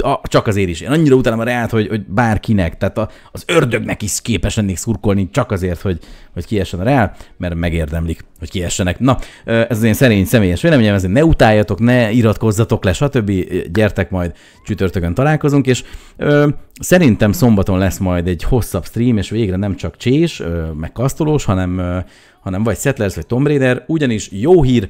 Speaker 1: a, csak azért is. Én annyira utálom a Reált, hogy, hogy bárkinek, tehát a, az ördögnek is képes lennék szurkolni csak azért, hogy, hogy kiessen a Reál, mert megérdemlik, hogy kiessenek. Na, ez az én szerény személyes véleményem, ezért ne utáljatok, ne iratkozzatok le, stb. Gyertek majd csütörtökön találkozunk, és ö, szerintem szombaton lesz majd egy hosszabb stream, és végre nem csak csés, ö, meg kasztolós, hanem, ö, hanem vagy Settlers, vagy Tomb Raider, ugyanis jó hír,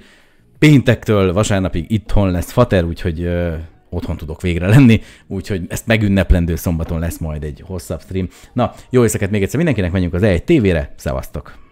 Speaker 1: péntektől vasárnapig itthon lesz Fater, úgyhogy ö, otthon tudok végre lenni, úgyhogy ezt megünneplendő szombaton lesz majd egy hosszabb stream. Na, jó éjszakát még egyszer mindenkinek, menjünk az E1 tévére, szevasztok!